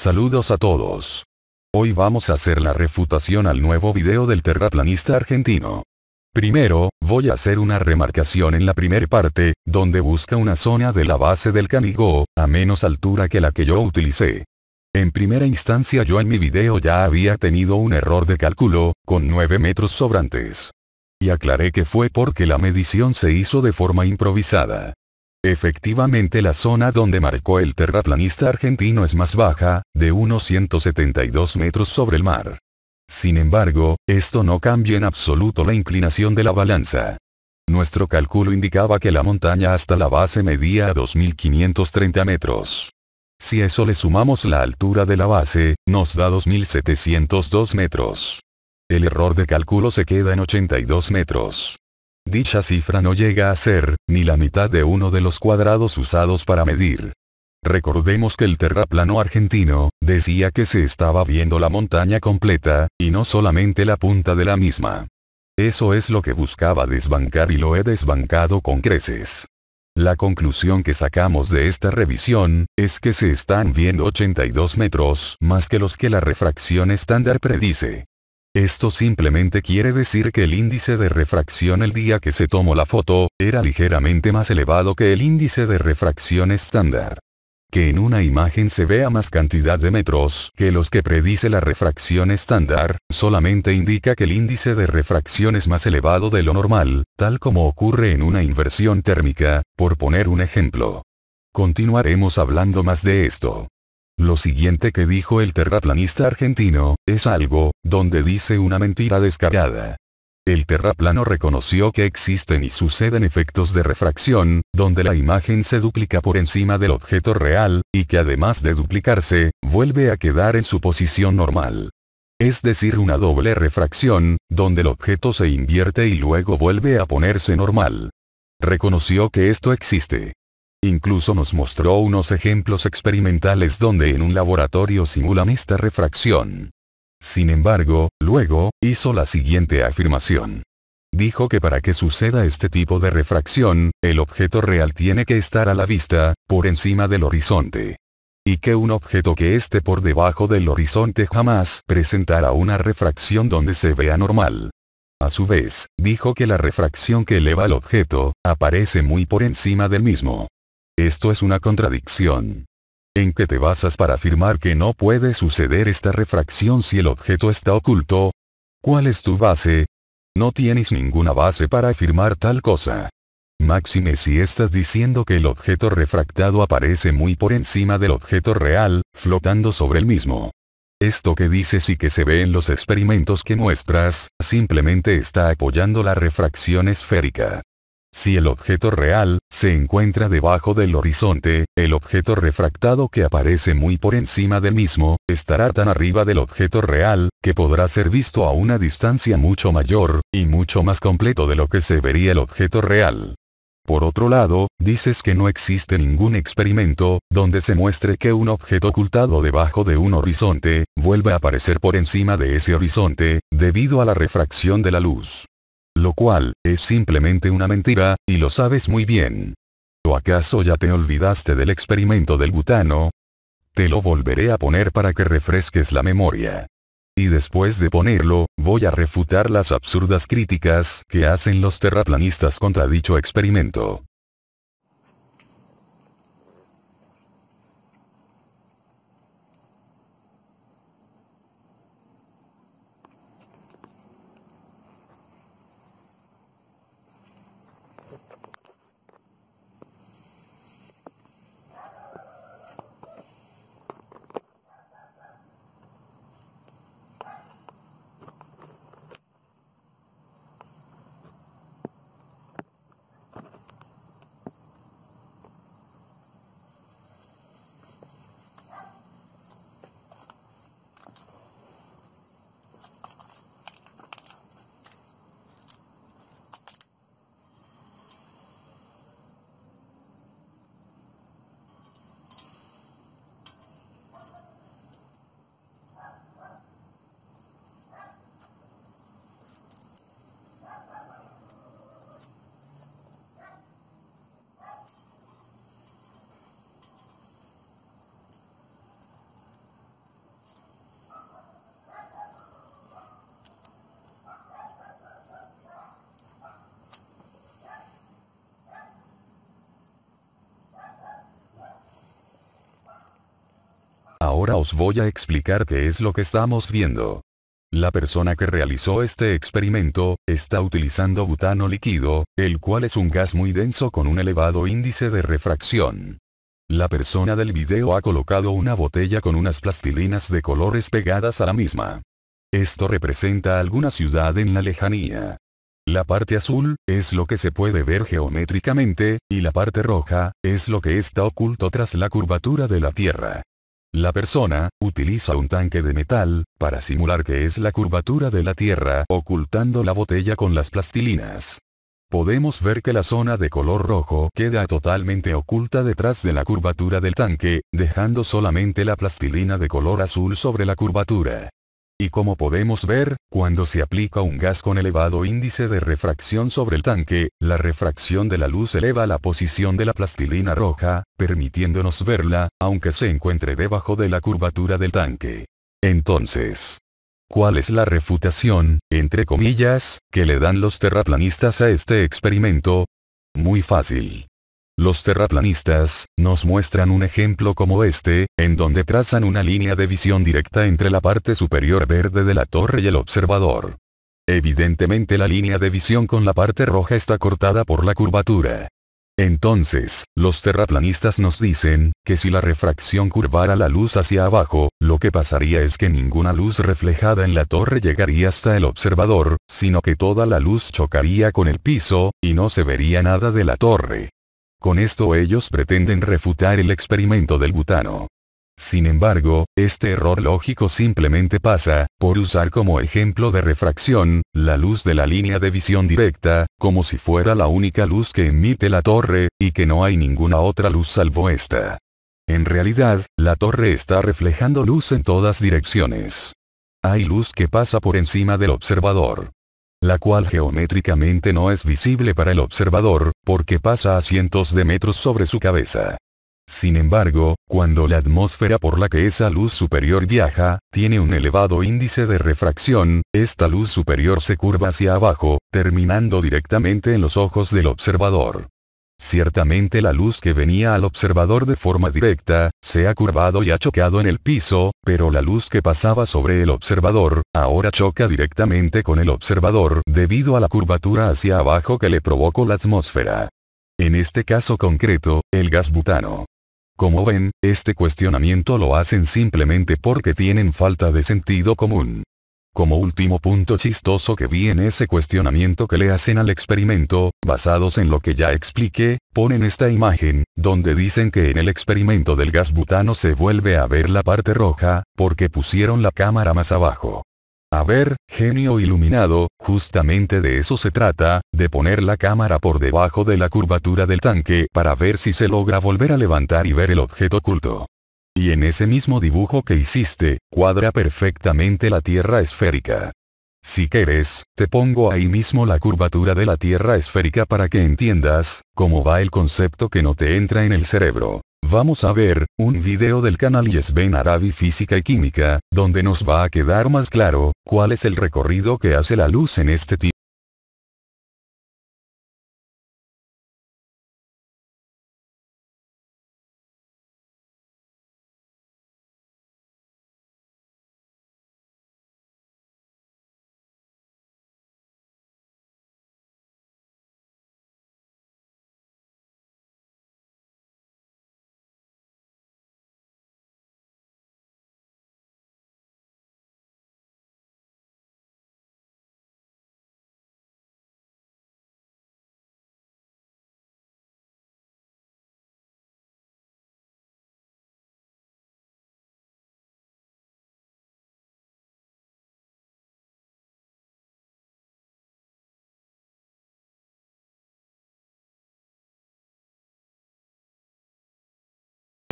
Saludos a todos. Hoy vamos a hacer la refutación al nuevo video del terraplanista argentino. Primero, voy a hacer una remarcación en la primera parte, donde busca una zona de la base del Canigó, a menos altura que la que yo utilicé. En primera instancia yo en mi video ya había tenido un error de cálculo, con 9 metros sobrantes. Y aclaré que fue porque la medición se hizo de forma improvisada. Efectivamente la zona donde marcó el terraplanista argentino es más baja, de unos 172 metros sobre el mar. Sin embargo, esto no cambia en absoluto la inclinación de la balanza. Nuestro cálculo indicaba que la montaña hasta la base medía 2.530 metros. Si eso le sumamos la altura de la base, nos da 2.702 metros. El error de cálculo se queda en 82 metros. Dicha cifra no llega a ser, ni la mitad de uno de los cuadrados usados para medir. Recordemos que el terraplano argentino, decía que se estaba viendo la montaña completa, y no solamente la punta de la misma. Eso es lo que buscaba desbancar y lo he desbancado con creces. La conclusión que sacamos de esta revisión, es que se están viendo 82 metros más que los que la refracción estándar predice. Esto simplemente quiere decir que el índice de refracción el día que se tomó la foto, era ligeramente más elevado que el índice de refracción estándar. Que en una imagen se vea más cantidad de metros que los que predice la refracción estándar, solamente indica que el índice de refracción es más elevado de lo normal, tal como ocurre en una inversión térmica, por poner un ejemplo. Continuaremos hablando más de esto. Lo siguiente que dijo el terraplanista argentino, es algo, donde dice una mentira descarada. El terraplano reconoció que existen y suceden efectos de refracción, donde la imagen se duplica por encima del objeto real, y que además de duplicarse, vuelve a quedar en su posición normal. Es decir, una doble refracción, donde el objeto se invierte y luego vuelve a ponerse normal. Reconoció que esto existe. Incluso nos mostró unos ejemplos experimentales donde en un laboratorio simulan esta refracción. Sin embargo, luego, hizo la siguiente afirmación. Dijo que para que suceda este tipo de refracción, el objeto real tiene que estar a la vista, por encima del horizonte. Y que un objeto que esté por debajo del horizonte jamás presentará una refracción donde se vea normal. A su vez, dijo que la refracción que eleva al objeto, aparece muy por encima del mismo. Esto es una contradicción. ¿En qué te basas para afirmar que no puede suceder esta refracción si el objeto está oculto? ¿Cuál es tu base? No tienes ninguna base para afirmar tal cosa. Máxime si estás diciendo que el objeto refractado aparece muy por encima del objeto real, flotando sobre el mismo. Esto que dices y que se ve en los experimentos que muestras, simplemente está apoyando la refracción esférica. Si el objeto real se encuentra debajo del horizonte, el objeto refractado que aparece muy por encima del mismo, estará tan arriba del objeto real, que podrá ser visto a una distancia mucho mayor, y mucho más completo de lo que se vería el objeto real. Por otro lado, dices que no existe ningún experimento, donde se muestre que un objeto ocultado debajo de un horizonte, vuelve a aparecer por encima de ese horizonte, debido a la refracción de la luz. Lo cual, es simplemente una mentira, y lo sabes muy bien. ¿O acaso ya te olvidaste del experimento del butano? Te lo volveré a poner para que refresques la memoria. Y después de ponerlo, voy a refutar las absurdas críticas que hacen los terraplanistas contra dicho experimento. Ahora os voy a explicar qué es lo que estamos viendo. La persona que realizó este experimento, está utilizando butano líquido, el cual es un gas muy denso con un elevado índice de refracción. La persona del video ha colocado una botella con unas plastilinas de colores pegadas a la misma. Esto representa alguna ciudad en la lejanía. La parte azul, es lo que se puede ver geométricamente, y la parte roja, es lo que está oculto tras la curvatura de la Tierra. La persona, utiliza un tanque de metal, para simular que es la curvatura de la Tierra ocultando la botella con las plastilinas. Podemos ver que la zona de color rojo queda totalmente oculta detrás de la curvatura del tanque, dejando solamente la plastilina de color azul sobre la curvatura. Y como podemos ver, cuando se aplica un gas con elevado índice de refracción sobre el tanque, la refracción de la luz eleva la posición de la plastilina roja, permitiéndonos verla, aunque se encuentre debajo de la curvatura del tanque. Entonces, ¿cuál es la refutación, entre comillas, que le dan los terraplanistas a este experimento? Muy fácil. Los terraplanistas, nos muestran un ejemplo como este, en donde trazan una línea de visión directa entre la parte superior verde de la torre y el observador. Evidentemente la línea de visión con la parte roja está cortada por la curvatura. Entonces, los terraplanistas nos dicen, que si la refracción curvara la luz hacia abajo, lo que pasaría es que ninguna luz reflejada en la torre llegaría hasta el observador, sino que toda la luz chocaría con el piso, y no se vería nada de la torre. Con esto ellos pretenden refutar el experimento del butano. Sin embargo, este error lógico simplemente pasa, por usar como ejemplo de refracción, la luz de la línea de visión directa, como si fuera la única luz que emite la torre, y que no hay ninguna otra luz salvo esta. En realidad, la torre está reflejando luz en todas direcciones. Hay luz que pasa por encima del observador la cual geométricamente no es visible para el observador, porque pasa a cientos de metros sobre su cabeza. Sin embargo, cuando la atmósfera por la que esa luz superior viaja, tiene un elevado índice de refracción, esta luz superior se curva hacia abajo, terminando directamente en los ojos del observador. Ciertamente la luz que venía al observador de forma directa, se ha curvado y ha chocado en el piso, pero la luz que pasaba sobre el observador, ahora choca directamente con el observador debido a la curvatura hacia abajo que le provocó la atmósfera. En este caso concreto, el gas butano. Como ven, este cuestionamiento lo hacen simplemente porque tienen falta de sentido común. Como último punto chistoso que vi en ese cuestionamiento que le hacen al experimento, basados en lo que ya expliqué, ponen esta imagen, donde dicen que en el experimento del gas butano se vuelve a ver la parte roja, porque pusieron la cámara más abajo. A ver, genio iluminado, justamente de eso se trata, de poner la cámara por debajo de la curvatura del tanque para ver si se logra volver a levantar y ver el objeto oculto. Y en ese mismo dibujo que hiciste, cuadra perfectamente la Tierra esférica. Si quieres, te pongo ahí mismo la curvatura de la Tierra esférica para que entiendas cómo va el concepto que no te entra en el cerebro. Vamos a ver, un video del canal Yesben Arabi Física y Química, donde nos va a quedar más claro, cuál es el recorrido que hace la luz en este tipo.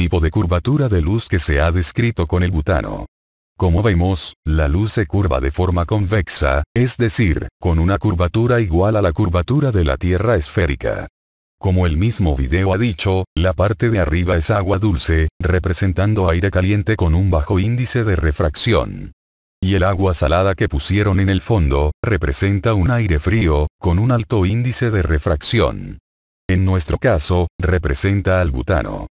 tipo de curvatura de luz que se ha descrito con el butano. Como vemos, la luz se curva de forma convexa, es decir, con una curvatura igual a la curvatura de la Tierra esférica. Como el mismo video ha dicho, la parte de arriba es agua dulce, representando aire caliente con un bajo índice de refracción. Y el agua salada que pusieron en el fondo, representa un aire frío, con un alto índice de refracción. En nuestro caso, representa al butano.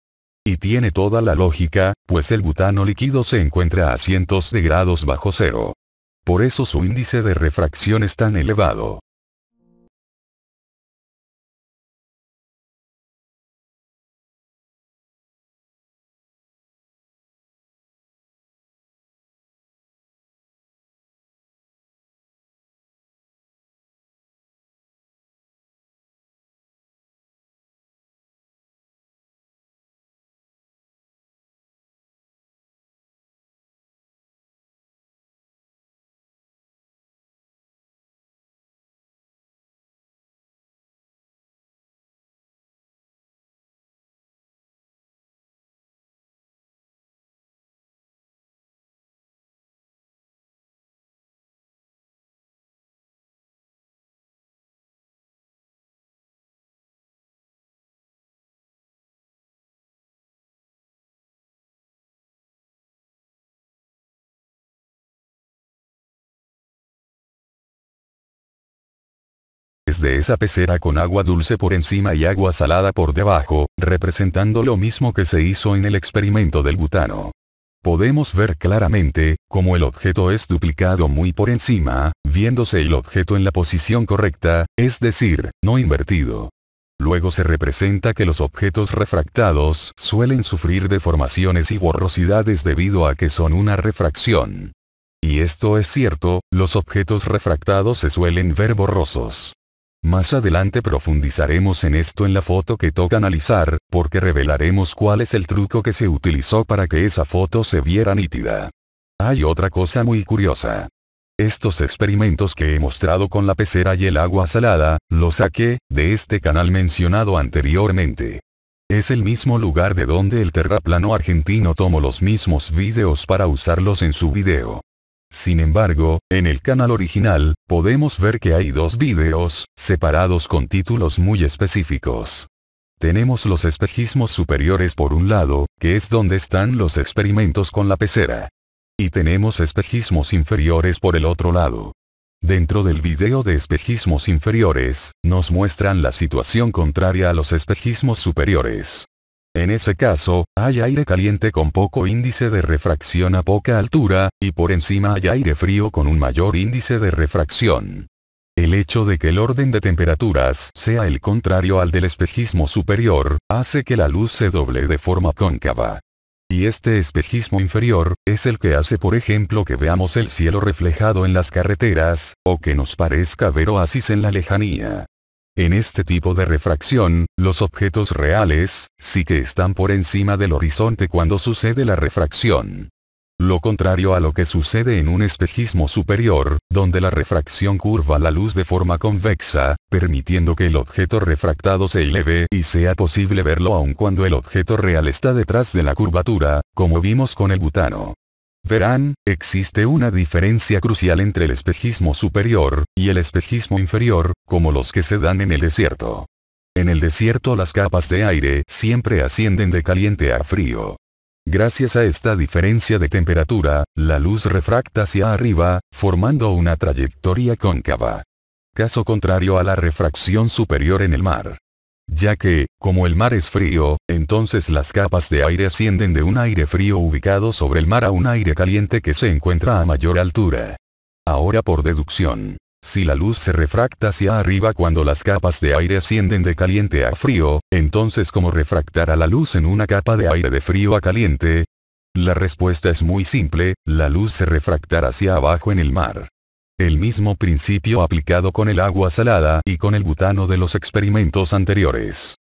Y tiene toda la lógica, pues el butano líquido se encuentra a cientos de grados bajo cero. Por eso su índice de refracción es tan elevado. esa pecera con agua dulce por encima y agua salada por debajo, representando lo mismo que se hizo en el experimento del butano. Podemos ver claramente, como el objeto es duplicado muy por encima, viéndose el objeto en la posición correcta, es decir, no invertido. Luego se representa que los objetos refractados suelen sufrir deformaciones y borrosidades debido a que son una refracción. Y esto es cierto, los objetos refractados se suelen ver borrosos. Más adelante profundizaremos en esto en la foto que toca analizar, porque revelaremos cuál es el truco que se utilizó para que esa foto se viera nítida. Hay otra cosa muy curiosa. Estos experimentos que he mostrado con la pecera y el agua salada, los saqué, de este canal mencionado anteriormente. Es el mismo lugar de donde el terraplano argentino tomó los mismos vídeos para usarlos en su video. Sin embargo, en el canal original, podemos ver que hay dos videos separados con títulos muy específicos. Tenemos los espejismos superiores por un lado, que es donde están los experimentos con la pecera. Y tenemos espejismos inferiores por el otro lado. Dentro del video de espejismos inferiores, nos muestran la situación contraria a los espejismos superiores. En ese caso, hay aire caliente con poco índice de refracción a poca altura, y por encima hay aire frío con un mayor índice de refracción. El hecho de que el orden de temperaturas sea el contrario al del espejismo superior, hace que la luz se doble de forma cóncava. Y este espejismo inferior, es el que hace por ejemplo que veamos el cielo reflejado en las carreteras, o que nos parezca ver oasis en la lejanía. En este tipo de refracción, los objetos reales, sí que están por encima del horizonte cuando sucede la refracción. Lo contrario a lo que sucede en un espejismo superior, donde la refracción curva la luz de forma convexa, permitiendo que el objeto refractado se eleve y sea posible verlo aun cuando el objeto real está detrás de la curvatura, como vimos con el butano. Verán, existe una diferencia crucial entre el espejismo superior, y el espejismo inferior, como los que se dan en el desierto. En el desierto las capas de aire siempre ascienden de caliente a frío. Gracias a esta diferencia de temperatura, la luz refracta hacia arriba, formando una trayectoria cóncava. Caso contrario a la refracción superior en el mar. Ya que, como el mar es frío, entonces las capas de aire ascienden de un aire frío ubicado sobre el mar a un aire caliente que se encuentra a mayor altura. Ahora por deducción. Si la luz se refracta hacia arriba cuando las capas de aire ascienden de caliente a frío, entonces ¿cómo refractará la luz en una capa de aire de frío a caliente? La respuesta es muy simple, la luz se refractará hacia abajo en el mar. El mismo principio aplicado con el agua salada y con el butano de los experimentos anteriores.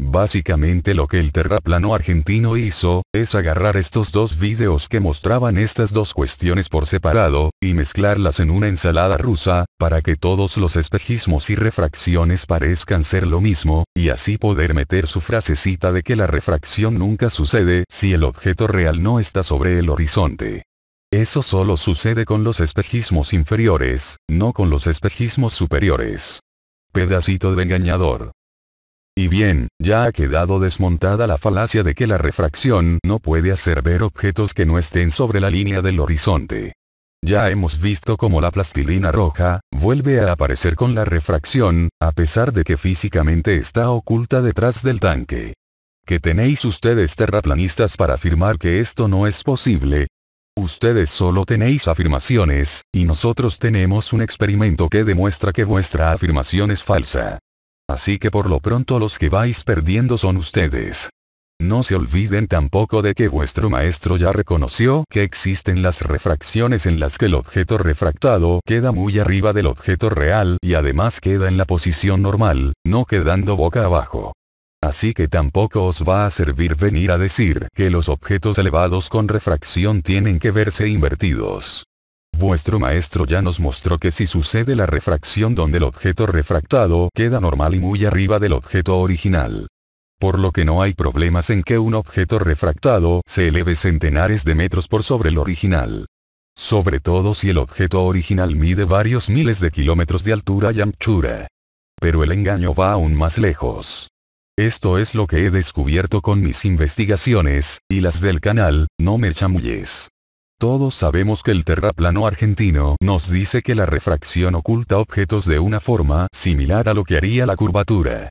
Básicamente lo que el terraplano argentino hizo, es agarrar estos dos vídeos que mostraban estas dos cuestiones por separado, y mezclarlas en una ensalada rusa, para que todos los espejismos y refracciones parezcan ser lo mismo, y así poder meter su frasecita de que la refracción nunca sucede si el objeto real no está sobre el horizonte. Eso solo sucede con los espejismos inferiores, no con los espejismos superiores. Pedacito de engañador. Y bien, ya ha quedado desmontada la falacia de que la refracción no puede hacer ver objetos que no estén sobre la línea del horizonte. Ya hemos visto cómo la plastilina roja, vuelve a aparecer con la refracción, a pesar de que físicamente está oculta detrás del tanque. ¿Qué tenéis ustedes terraplanistas para afirmar que esto no es posible, Ustedes solo tenéis afirmaciones, y nosotros tenemos un experimento que demuestra que vuestra afirmación es falsa. Así que por lo pronto los que vais perdiendo son ustedes. No se olviden tampoco de que vuestro maestro ya reconoció que existen las refracciones en las que el objeto refractado queda muy arriba del objeto real y además queda en la posición normal, no quedando boca abajo. Así que tampoco os va a servir venir a decir que los objetos elevados con refracción tienen que verse invertidos. Vuestro maestro ya nos mostró que si sucede la refracción donde el objeto refractado queda normal y muy arriba del objeto original. Por lo que no hay problemas en que un objeto refractado se eleve centenares de metros por sobre el original. Sobre todo si el objeto original mide varios miles de kilómetros de altura y anchura. Pero el engaño va aún más lejos. Esto es lo que he descubierto con mis investigaciones, y las del canal, no me chamulles. Todos sabemos que el terraplano argentino nos dice que la refracción oculta objetos de una forma similar a lo que haría la curvatura.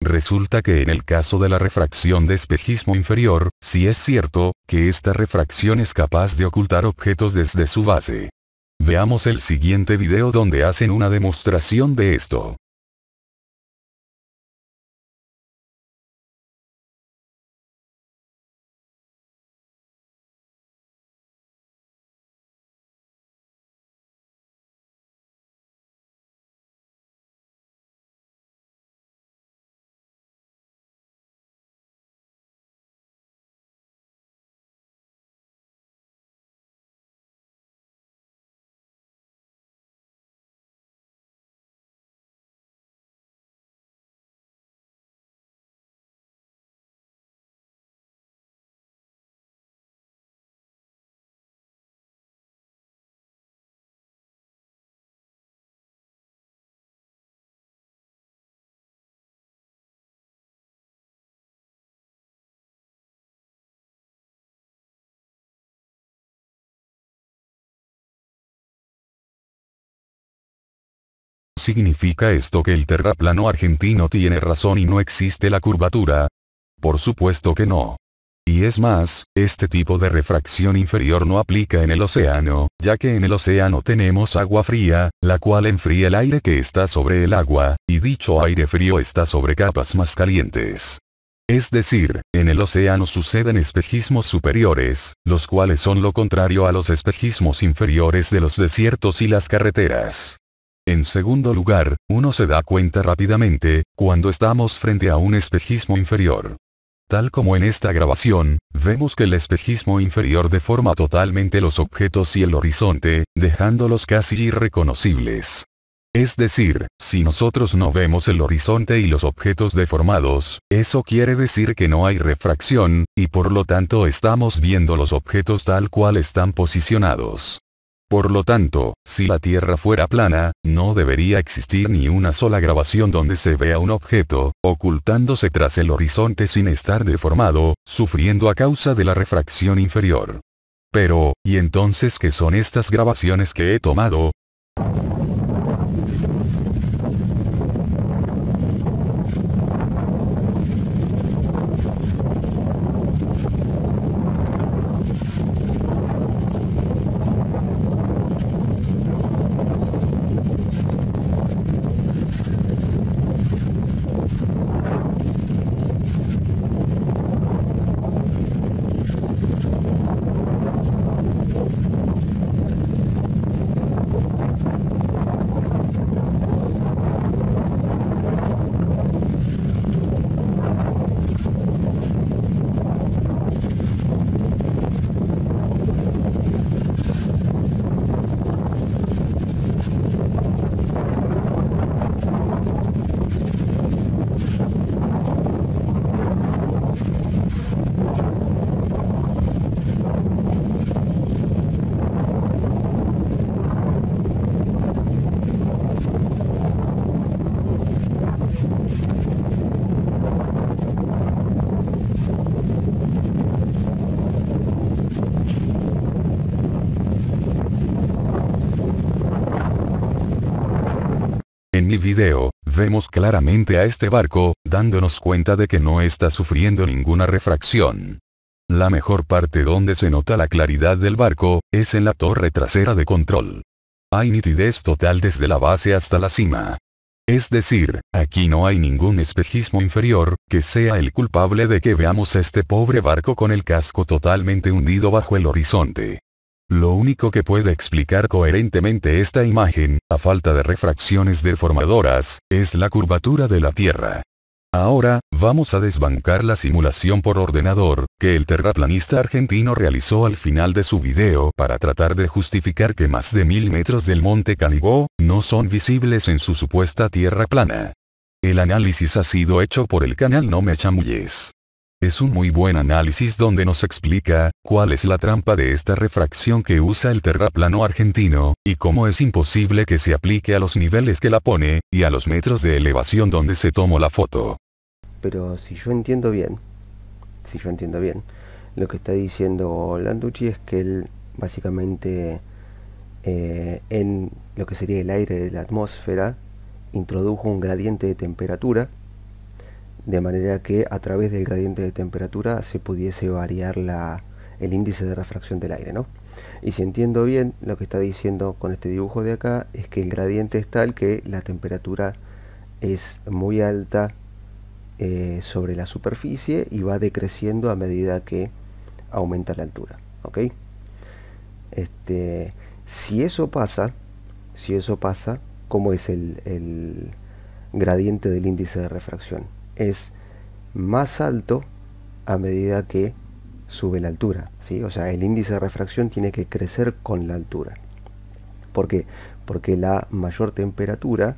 Resulta que en el caso de la refracción de espejismo inferior, sí es cierto, que esta refracción es capaz de ocultar objetos desde su base. Veamos el siguiente video donde hacen una demostración de esto. ¿Significa esto que el terraplano argentino tiene razón y no existe la curvatura? Por supuesto que no. Y es más, este tipo de refracción inferior no aplica en el océano, ya que en el océano tenemos agua fría, la cual enfría el aire que está sobre el agua, y dicho aire frío está sobre capas más calientes. Es decir, en el océano suceden espejismos superiores, los cuales son lo contrario a los espejismos inferiores de los desiertos y las carreteras. En segundo lugar, uno se da cuenta rápidamente, cuando estamos frente a un espejismo inferior. Tal como en esta grabación, vemos que el espejismo inferior deforma totalmente los objetos y el horizonte, dejándolos casi irreconocibles. Es decir, si nosotros no vemos el horizonte y los objetos deformados, eso quiere decir que no hay refracción, y por lo tanto estamos viendo los objetos tal cual están posicionados. Por lo tanto, si la Tierra fuera plana, no debería existir ni una sola grabación donde se vea un objeto, ocultándose tras el horizonte sin estar deformado, sufriendo a causa de la refracción inferior. Pero, ¿y entonces qué son estas grabaciones que he tomado? vemos claramente a este barco, dándonos cuenta de que no está sufriendo ninguna refracción. La mejor parte donde se nota la claridad del barco, es en la torre trasera de control. Hay nitidez total desde la base hasta la cima. Es decir, aquí no hay ningún espejismo inferior, que sea el culpable de que veamos este pobre barco con el casco totalmente hundido bajo el horizonte. Lo único que puede explicar coherentemente esta imagen, a falta de refracciones deformadoras, es la curvatura de la Tierra. Ahora, vamos a desbancar la simulación por ordenador, que el terraplanista argentino realizó al final de su video para tratar de justificar que más de mil metros del monte Canigó, no son visibles en su supuesta tierra plana. El análisis ha sido hecho por el canal No Me Chamulles. Es un muy buen análisis donde nos explica, cuál es la trampa de esta refracción que usa el terraplano argentino, y cómo es imposible que se aplique a los niveles que la pone, y a los metros de elevación donde se tomó la foto. Pero si yo entiendo bien, si yo entiendo bien, lo que está diciendo Landucci es que él básicamente eh, en lo que sería el aire de la atmósfera introdujo un gradiente de temperatura de manera que a través del gradiente de temperatura se pudiese variar el índice de refracción del aire. Y si entiendo bien, lo que está diciendo con este dibujo de acá es que el gradiente es tal que la temperatura es muy alta eh, sobre la superficie y va decreciendo a medida que aumenta la altura. Este, si eso pasa, si eso pasa, ¿cómo es el, el gradiente del índice de refracción? es más alto a medida que sube la altura. O sea, el índice de refracción tiene que crecer con la altura. ¿Por qué? Porque la mayor temperatura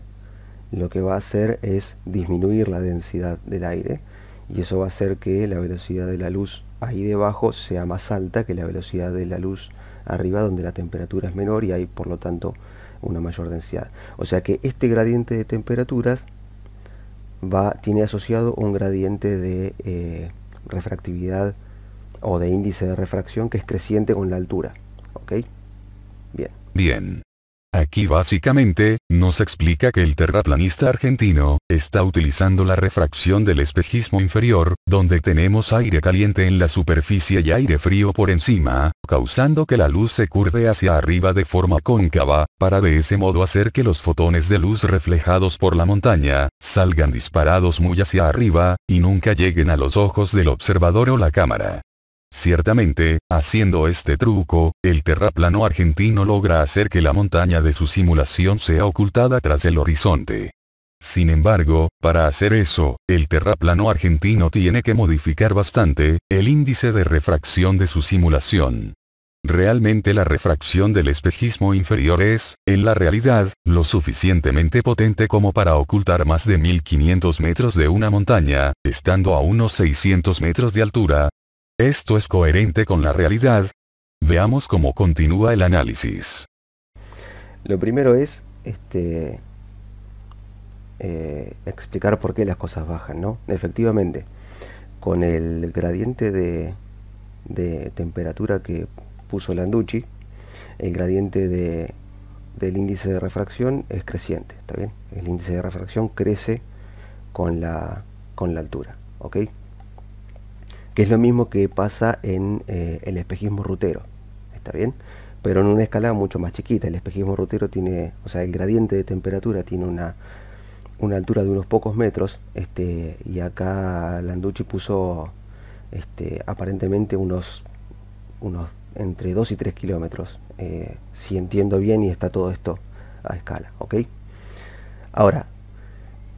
lo que va a hacer es disminuir la densidad del aire y eso va a hacer que la velocidad de la luz ahí debajo sea más alta que la velocidad de la luz arriba donde la temperatura es menor y hay por lo tanto una mayor densidad. O sea que este gradiente de temperaturas va, tiene asociado un gradiente de eh, refractividad o de índice de refracción que es creciente con la altura. ¿Ok? Bien. Bien. Aquí básicamente, nos explica que el terraplanista argentino, está utilizando la refracción del espejismo inferior, donde tenemos aire caliente en la superficie y aire frío por encima, causando que la luz se curve hacia arriba de forma cóncava, para de ese modo hacer que los fotones de luz reflejados por la montaña, salgan disparados muy hacia arriba, y nunca lleguen a los ojos del observador o la cámara. Ciertamente, haciendo este truco, el terraplano argentino logra hacer que la montaña de su simulación sea ocultada tras el horizonte. Sin embargo, para hacer eso, el terraplano argentino tiene que modificar bastante, el índice de refracción de su simulación. Realmente la refracción del espejismo inferior es, en la realidad, lo suficientemente potente como para ocultar más de 1500 metros de una montaña, estando a unos 600 metros de altura, ¿Esto es coherente con la realidad? Veamos cómo continúa el análisis. Lo primero es este, eh, explicar por qué las cosas bajan, ¿no? Efectivamente, con el gradiente de, temperatura que puso Landucci, el gradiente del índice de refracción es creciente, ¿está bien? El índice de refracción crece con la, con la altura, ¿ok? que es lo mismo que pasa en eh, el espejismo rutero, ¿está bien? Pero en una escala mucho más chiquita, el espejismo rutero tiene, o sea, el gradiente de temperatura tiene una, altura de unos pocos metros, este, y acá Landucci puso este, aparentemente unos, unos entre 2 y 3 kilómetros, eh, si entiendo bien y está todo esto a escala, ¿ok? Ahora,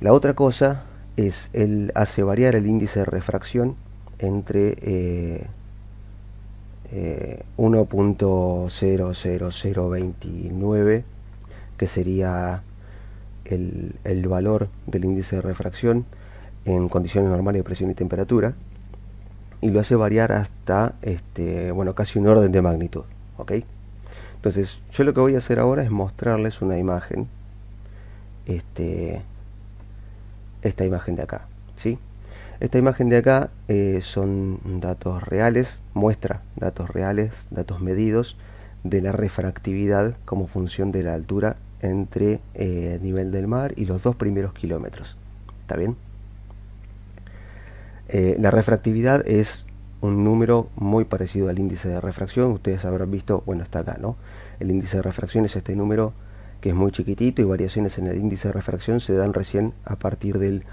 la otra cosa es, él hace variar el índice de refracción entre 1.00029, eh, eh, que sería el, valor del índice de refracción en condiciones normales de presión y temperatura, y lo hace variar hasta este, bueno, casi un orden de magnitud. ¿ok? Entonces, yo lo que voy a hacer ahora es mostrarles una imagen, este, esta imagen de acá. Esta imagen de acá eh, son datos reales, muestra datos reales, datos medidos de la refractividad como función de la altura entre el eh, nivel del mar y los dos primeros kilómetros. ¿Está bien? Eh, la refractividad es un número muy parecido al índice de refracción. Ustedes habrán visto, bueno, está acá, ¿no? El índice de refracción es este número que es muy chiquitito y variaciones en el índice de refracción se dan recién a partir del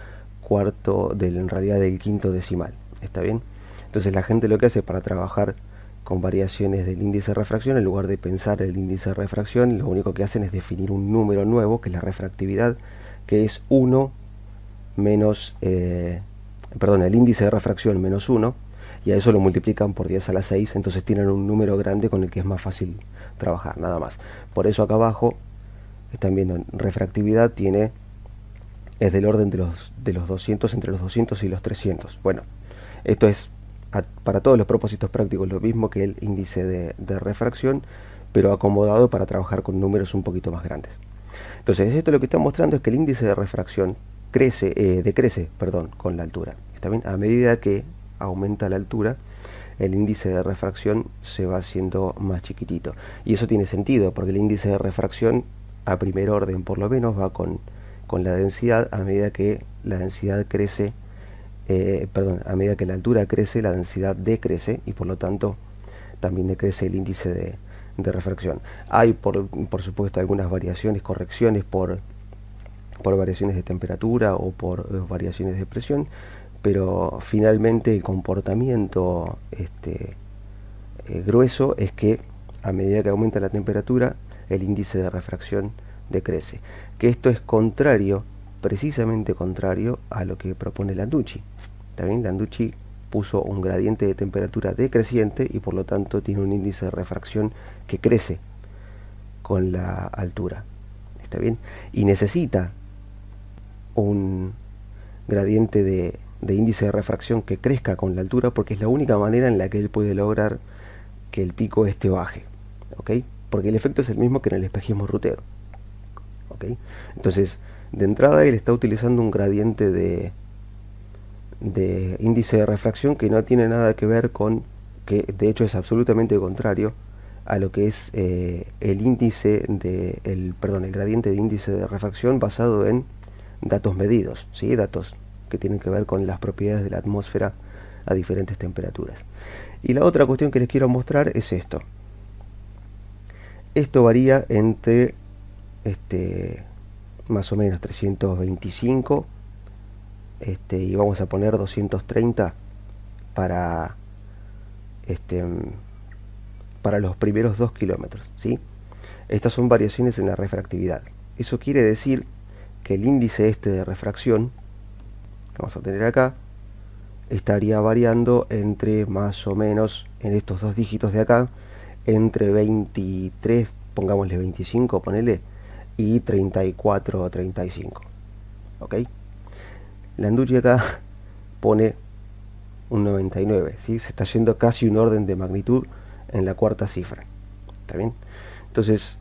cuarto, del, en realidad del quinto decimal. ¿Está bien? Entonces la gente lo que hace para trabajar con variaciones del índice de refracción, en lugar de pensar el índice de refracción, lo único que hacen es definir un número nuevo, que es la refractividad, que es 1 menos, eh, perdón, el índice de refracción menos 1, y a eso lo multiplican por 10 a la 6, entonces tienen un número grande con el que es más fácil trabajar, nada más. Por eso acá abajo, están viendo, refractividad tiene es del orden de los, de los 200, entre los 200 y los 300. Bueno, esto es para todos los propósitos prácticos lo mismo que el índice de, refracción, pero acomodado para trabajar con números un poquito más grandes. Entonces, esto lo que está mostrando es que el índice de refracción crece, eh, decrece perdón, con la altura. ¿Está bien? A medida que aumenta la altura, el índice de refracción se va haciendo más chiquitito. Y eso tiene sentido, porque el índice de refracción, a primer orden por lo menos, va con con la densidad a medida que la densidad crece, eh, perdón, a medida que la altura crece, la densidad decrece y por lo tanto también decrece el índice de, refracción. Hay por, supuesto algunas variaciones, correcciones por, por variaciones de temperatura o por eh, variaciones de presión, pero finalmente el comportamiento este, eh, grueso es que a medida que aumenta la temperatura, el índice de refracción decrece. Que esto es contrario, precisamente contrario a lo que propone Landucci. También Landucci puso un gradiente de temperatura decreciente y por lo tanto tiene un índice de refracción que crece con la altura. ¿Está bien? Y necesita un gradiente de, índice de refracción que crezca con la altura porque es la única manera en la que él puede lograr que el pico este baje. ¿Ok? Porque el efecto es el mismo que en el espejismo rutero. Entonces, de entrada él está utilizando un gradiente de, índice de refracción que no tiene nada que ver con, que de hecho es absolutamente contrario a lo que es eh, el índice de, el, perdón, el gradiente de índice de refracción basado en datos medidos, ¿sí? datos que tienen que ver con las propiedades de la atmósfera a diferentes temperaturas. Y la otra cuestión que les quiero mostrar es esto. Esto varía entre este, más o menos 325 este, y vamos a poner 230 para, este, para los primeros 2 kilómetros. ¿sí? Estas son variaciones en la refractividad. Eso quiere decir que el índice este de refracción que vamos a tener acá estaría variando entre más o menos en estos dos dígitos de acá entre 23 pongámosle 25 ponele y 34 o 35. ¿Ok? La Andurri acá pone un 99, ¿sí? Se está yendo casi un orden de magnitud en la cuarta cifra. ¿Está bien? Entonces,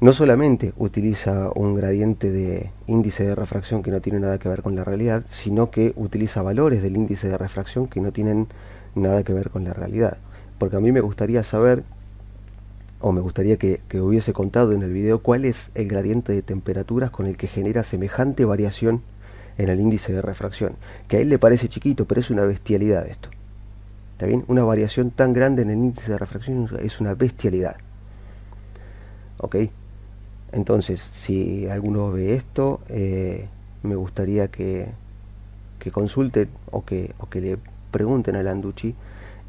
no solamente utiliza un gradiente de índice de refracción que no tiene nada que ver con la realidad, sino que utiliza valores del índice de refracción que no tienen nada que ver con la realidad. Porque a mí me gustaría saber o me gustaría que, hubiese contado en el video, cuál es el gradiente de temperaturas con el que genera semejante variación en el índice de refracción. Que a él le parece chiquito, pero es una bestialidad esto. ¿Está bien? Una variación tan grande en el índice de refracción es una bestialidad. ¿Ok? Entonces, si alguno ve esto, eh, me gustaría que, consulten o que, o que le pregunten a Landucci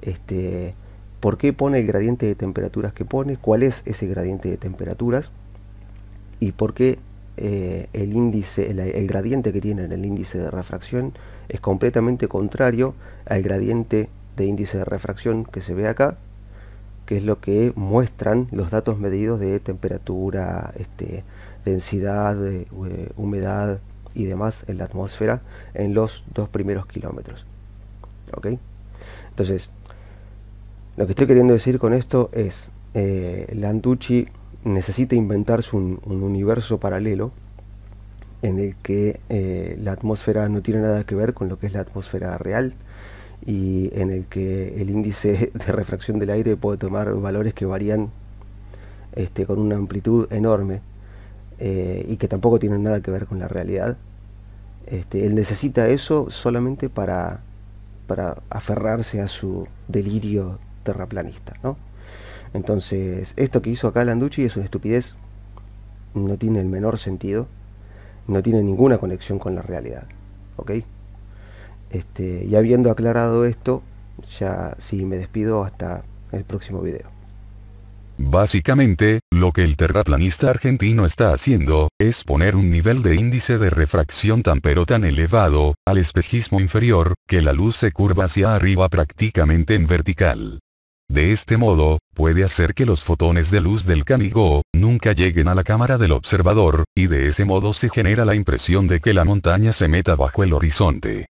este, por qué pone el gradiente de temperaturas que pone, cuál es ese gradiente de temperaturas y por qué eh, el índice, el, gradiente que tiene en el índice de refracción es completamente contrario al gradiente de índice de refracción que se ve acá, que es lo que muestran los datos medidos de temperatura, este, densidad, eh, humedad y demás en la atmósfera en los dos primeros kilómetros. ¿Ok? Entonces, lo que estoy queriendo decir con esto es, eh, Lantucci necesita inventarse un, universo paralelo en el que eh, la atmósfera no tiene nada que ver con lo que es la atmósfera real y en el que el índice de refracción del aire puede tomar valores que varían este, con una amplitud enorme eh, y que tampoco tienen nada que ver con la realidad. Este, él necesita eso solamente para, para aferrarse a su delirio terraplanista, ¿no? Entonces, esto que hizo acá Landucci es una estupidez, no tiene el menor sentido, no tiene ninguna conexión con la realidad, ¿ok? Este, y habiendo aclarado esto, ya sí me despido hasta el próximo video. Básicamente, lo que el terraplanista argentino está haciendo, es poner un nivel de índice de refracción tan pero tan elevado, al espejismo inferior, que la luz se curva hacia arriba prácticamente en vertical. De este modo, puede hacer que los fotones de luz del canigó, nunca lleguen a la cámara del observador, y de ese modo se genera la impresión de que la montaña se meta bajo el horizonte.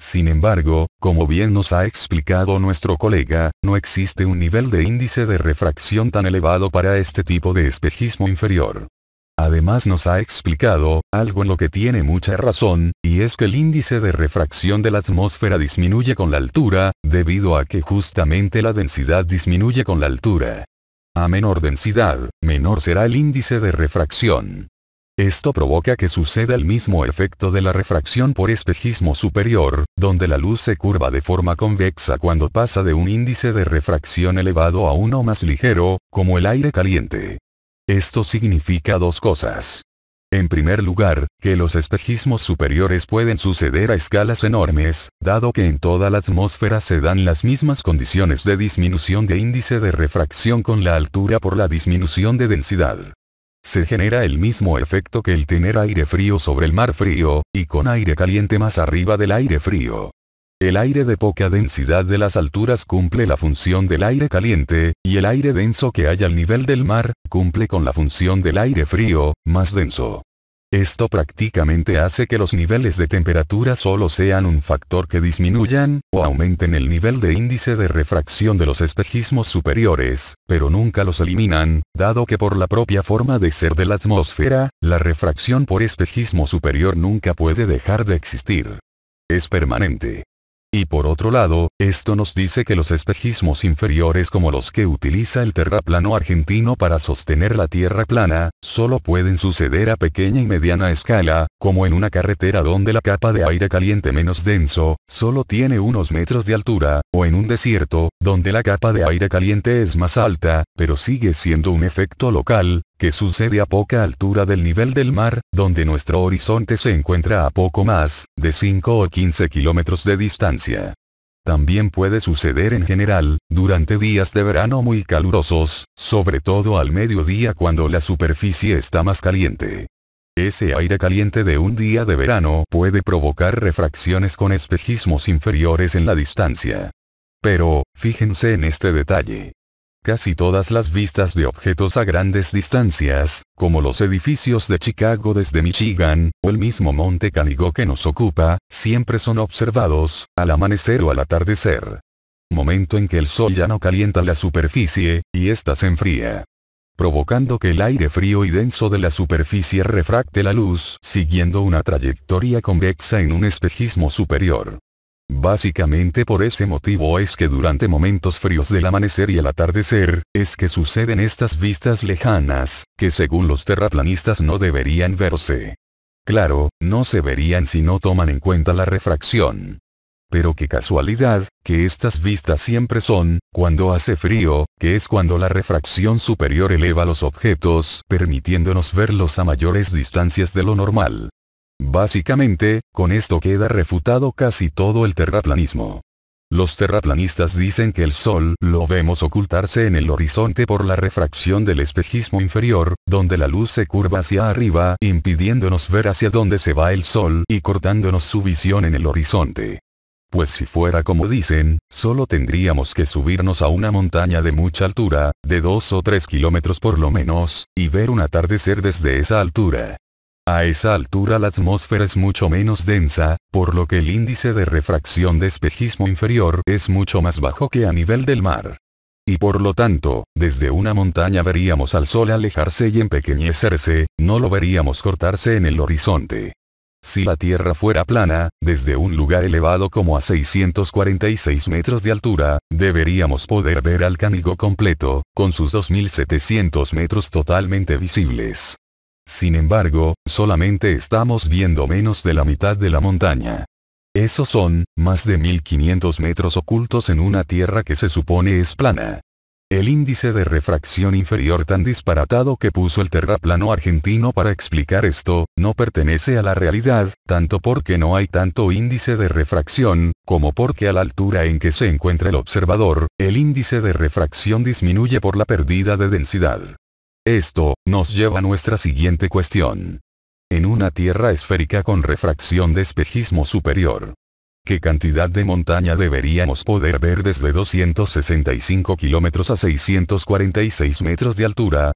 Sin embargo, como bien nos ha explicado nuestro colega, no existe un nivel de índice de refracción tan elevado para este tipo de espejismo inferior. Además nos ha explicado, algo en lo que tiene mucha razón, y es que el índice de refracción de la atmósfera disminuye con la altura, debido a que justamente la densidad disminuye con la altura. A menor densidad, menor será el índice de refracción. Esto provoca que suceda el mismo efecto de la refracción por espejismo superior, donde la luz se curva de forma convexa cuando pasa de un índice de refracción elevado a uno más ligero, como el aire caliente. Esto significa dos cosas. En primer lugar, que los espejismos superiores pueden suceder a escalas enormes, dado que en toda la atmósfera se dan las mismas condiciones de disminución de índice de refracción con la altura por la disminución de densidad. Se genera el mismo efecto que el tener aire frío sobre el mar frío, y con aire caliente más arriba del aire frío. El aire de poca densidad de las alturas cumple la función del aire caliente, y el aire denso que hay al nivel del mar, cumple con la función del aire frío, más denso. Esto prácticamente hace que los niveles de temperatura solo sean un factor que disminuyan, o aumenten el nivel de índice de refracción de los espejismos superiores, pero nunca los eliminan, dado que por la propia forma de ser de la atmósfera, la refracción por espejismo superior nunca puede dejar de existir. Es permanente. Y por otro lado, esto nos dice que los espejismos inferiores como los que utiliza el terraplano argentino para sostener la Tierra plana, solo pueden suceder a pequeña y mediana escala, como en una carretera donde la capa de aire caliente menos denso, solo tiene unos metros de altura, o en un desierto, donde la capa de aire caliente es más alta, pero sigue siendo un efecto local, que sucede a poca altura del nivel del mar, donde nuestro horizonte se encuentra a poco más de 5 o 15 kilómetros de distancia. También puede suceder en general, durante días de verano muy calurosos, sobre todo al mediodía cuando la superficie está más caliente. Ese aire caliente de un día de verano puede provocar refracciones con espejismos inferiores en la distancia. Pero, fíjense en este detalle. Casi todas las vistas de objetos a grandes distancias, como los edificios de Chicago desde Michigan, o el mismo monte Canigó que nos ocupa, siempre son observados, al amanecer o al atardecer. Momento en que el sol ya no calienta la superficie, y ésta se enfría provocando que el aire frío y denso de la superficie refracte la luz, siguiendo una trayectoria convexa en un espejismo superior. Básicamente por ese motivo es que durante momentos fríos del amanecer y el atardecer, es que suceden estas vistas lejanas, que según los terraplanistas no deberían verse. Claro, no se verían si no toman en cuenta la refracción. Pero qué casualidad, que estas vistas siempre son, cuando hace frío, que es cuando la refracción superior eleva los objetos, permitiéndonos verlos a mayores distancias de lo normal. Básicamente, con esto queda refutado casi todo el terraplanismo. Los terraplanistas dicen que el Sol lo vemos ocultarse en el horizonte por la refracción del espejismo inferior, donde la luz se curva hacia arriba, impidiéndonos ver hacia dónde se va el Sol y cortándonos su visión en el horizonte. Pues si fuera como dicen, solo tendríamos que subirnos a una montaña de mucha altura, de 2 o 3 kilómetros por lo menos, y ver un atardecer desde esa altura. A esa altura la atmósfera es mucho menos densa, por lo que el índice de refracción de espejismo inferior es mucho más bajo que a nivel del mar. Y por lo tanto, desde una montaña veríamos al sol alejarse y empequeñecerse, no lo veríamos cortarse en el horizonte. Si la Tierra fuera plana, desde un lugar elevado como a 646 metros de altura, deberíamos poder ver al cánigo completo, con sus 2.700 metros totalmente visibles. Sin embargo, solamente estamos viendo menos de la mitad de la montaña. Esos son, más de 1500 metros ocultos en una tierra que se supone es plana. El índice de refracción inferior tan disparatado que puso el terraplano argentino para explicar esto, no pertenece a la realidad, tanto porque no hay tanto índice de refracción, como porque a la altura en que se encuentra el observador, el índice de refracción disminuye por la pérdida de densidad. Esto, nos lleva a nuestra siguiente cuestión. En una Tierra esférica con refracción de espejismo superior, ¿Qué cantidad de montaña deberíamos poder ver desde 265 kilómetros a 646 metros de altura?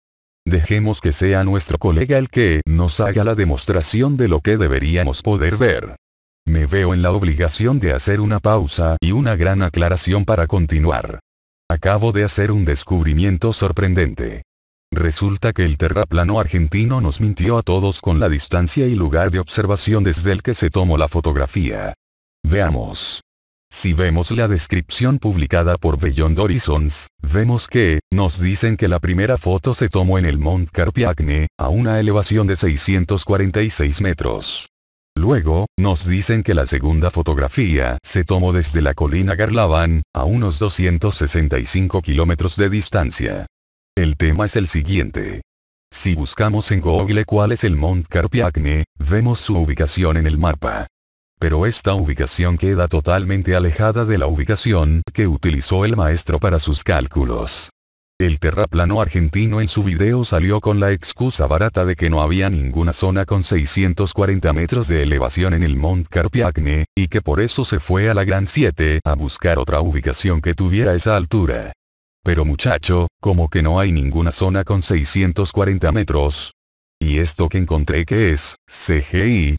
Dejemos que sea nuestro colega el que nos haga la demostración de lo que deberíamos poder ver. Me veo en la obligación de hacer una pausa y una gran aclaración para continuar. Acabo de hacer un descubrimiento sorprendente. Resulta que el terraplano argentino nos mintió a todos con la distancia y lugar de observación desde el que se tomó la fotografía. Veamos. Si vemos la descripción publicada por Beyond Horizons, vemos que, nos dicen que la primera foto se tomó en el Mont Carpiacne, a una elevación de 646 metros. Luego, nos dicen que la segunda fotografía se tomó desde la colina Garlaván a unos 265 kilómetros de distancia. El tema es el siguiente. Si buscamos en Google cuál es el Mont Carpiacne, vemos su ubicación en el mapa. Pero esta ubicación queda totalmente alejada de la ubicación que utilizó el maestro para sus cálculos. El terraplano argentino en su video salió con la excusa barata de que no había ninguna zona con 640 metros de elevación en el Mont Carpiacne, y que por eso se fue a la Gran 7 a buscar otra ubicación que tuviera esa altura. Pero muchacho, como que no hay ninguna zona con 640 metros. ¿Y esto que encontré que es? CGI,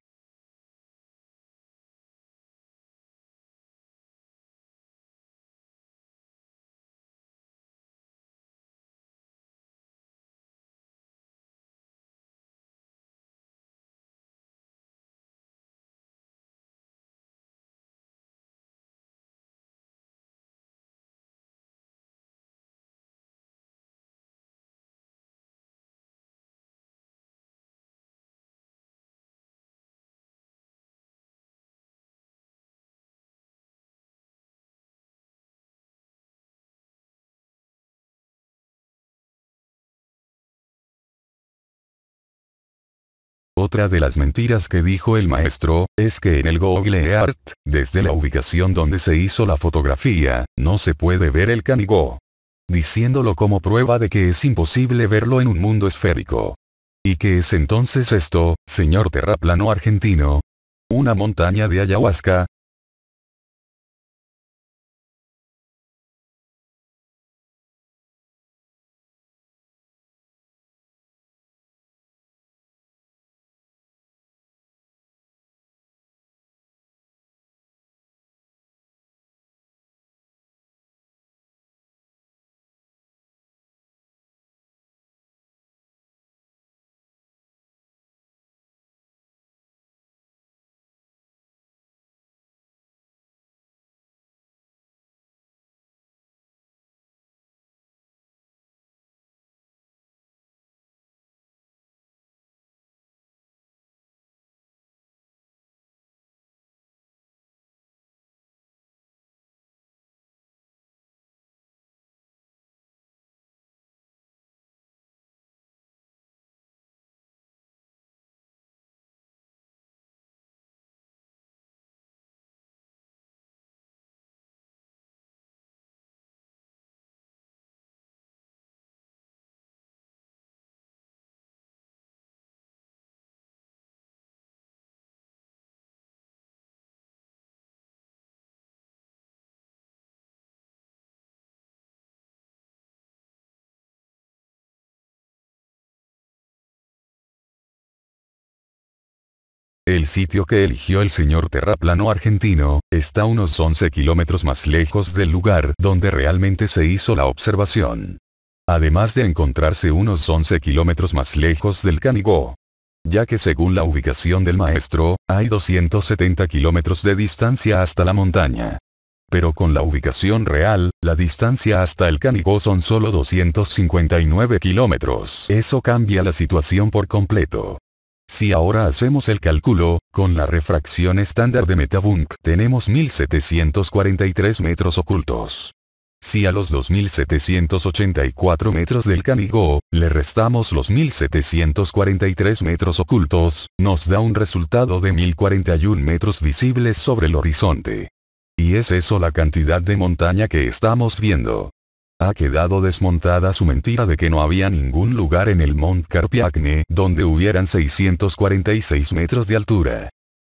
Otra de las mentiras que dijo el maestro, es que en el Google Earth, desde la ubicación donde se hizo la fotografía, no se puede ver el Canigó. Diciéndolo como prueba de que es imposible verlo en un mundo esférico. ¿Y qué es entonces esto, señor terraplano argentino? Una montaña de ayahuasca, El sitio que eligió el señor terraplano argentino, está unos 11 kilómetros más lejos del lugar donde realmente se hizo la observación. Además de encontrarse unos 11 kilómetros más lejos del Canigó. Ya que según la ubicación del maestro, hay 270 kilómetros de distancia hasta la montaña. Pero con la ubicación real, la distancia hasta el Canigó son solo 259 kilómetros. Eso cambia la situación por completo. Si ahora hacemos el cálculo, con la refracción estándar de Metabunk tenemos 1743 metros ocultos. Si a los 2784 metros del Canigó, le restamos los 1743 metros ocultos, nos da un resultado de 1041 metros visibles sobre el horizonte. Y es eso la cantidad de montaña que estamos viendo. Ha quedado desmontada su mentira de que no había ningún lugar en el Mont Carpiacne donde hubieran 646 metros de altura.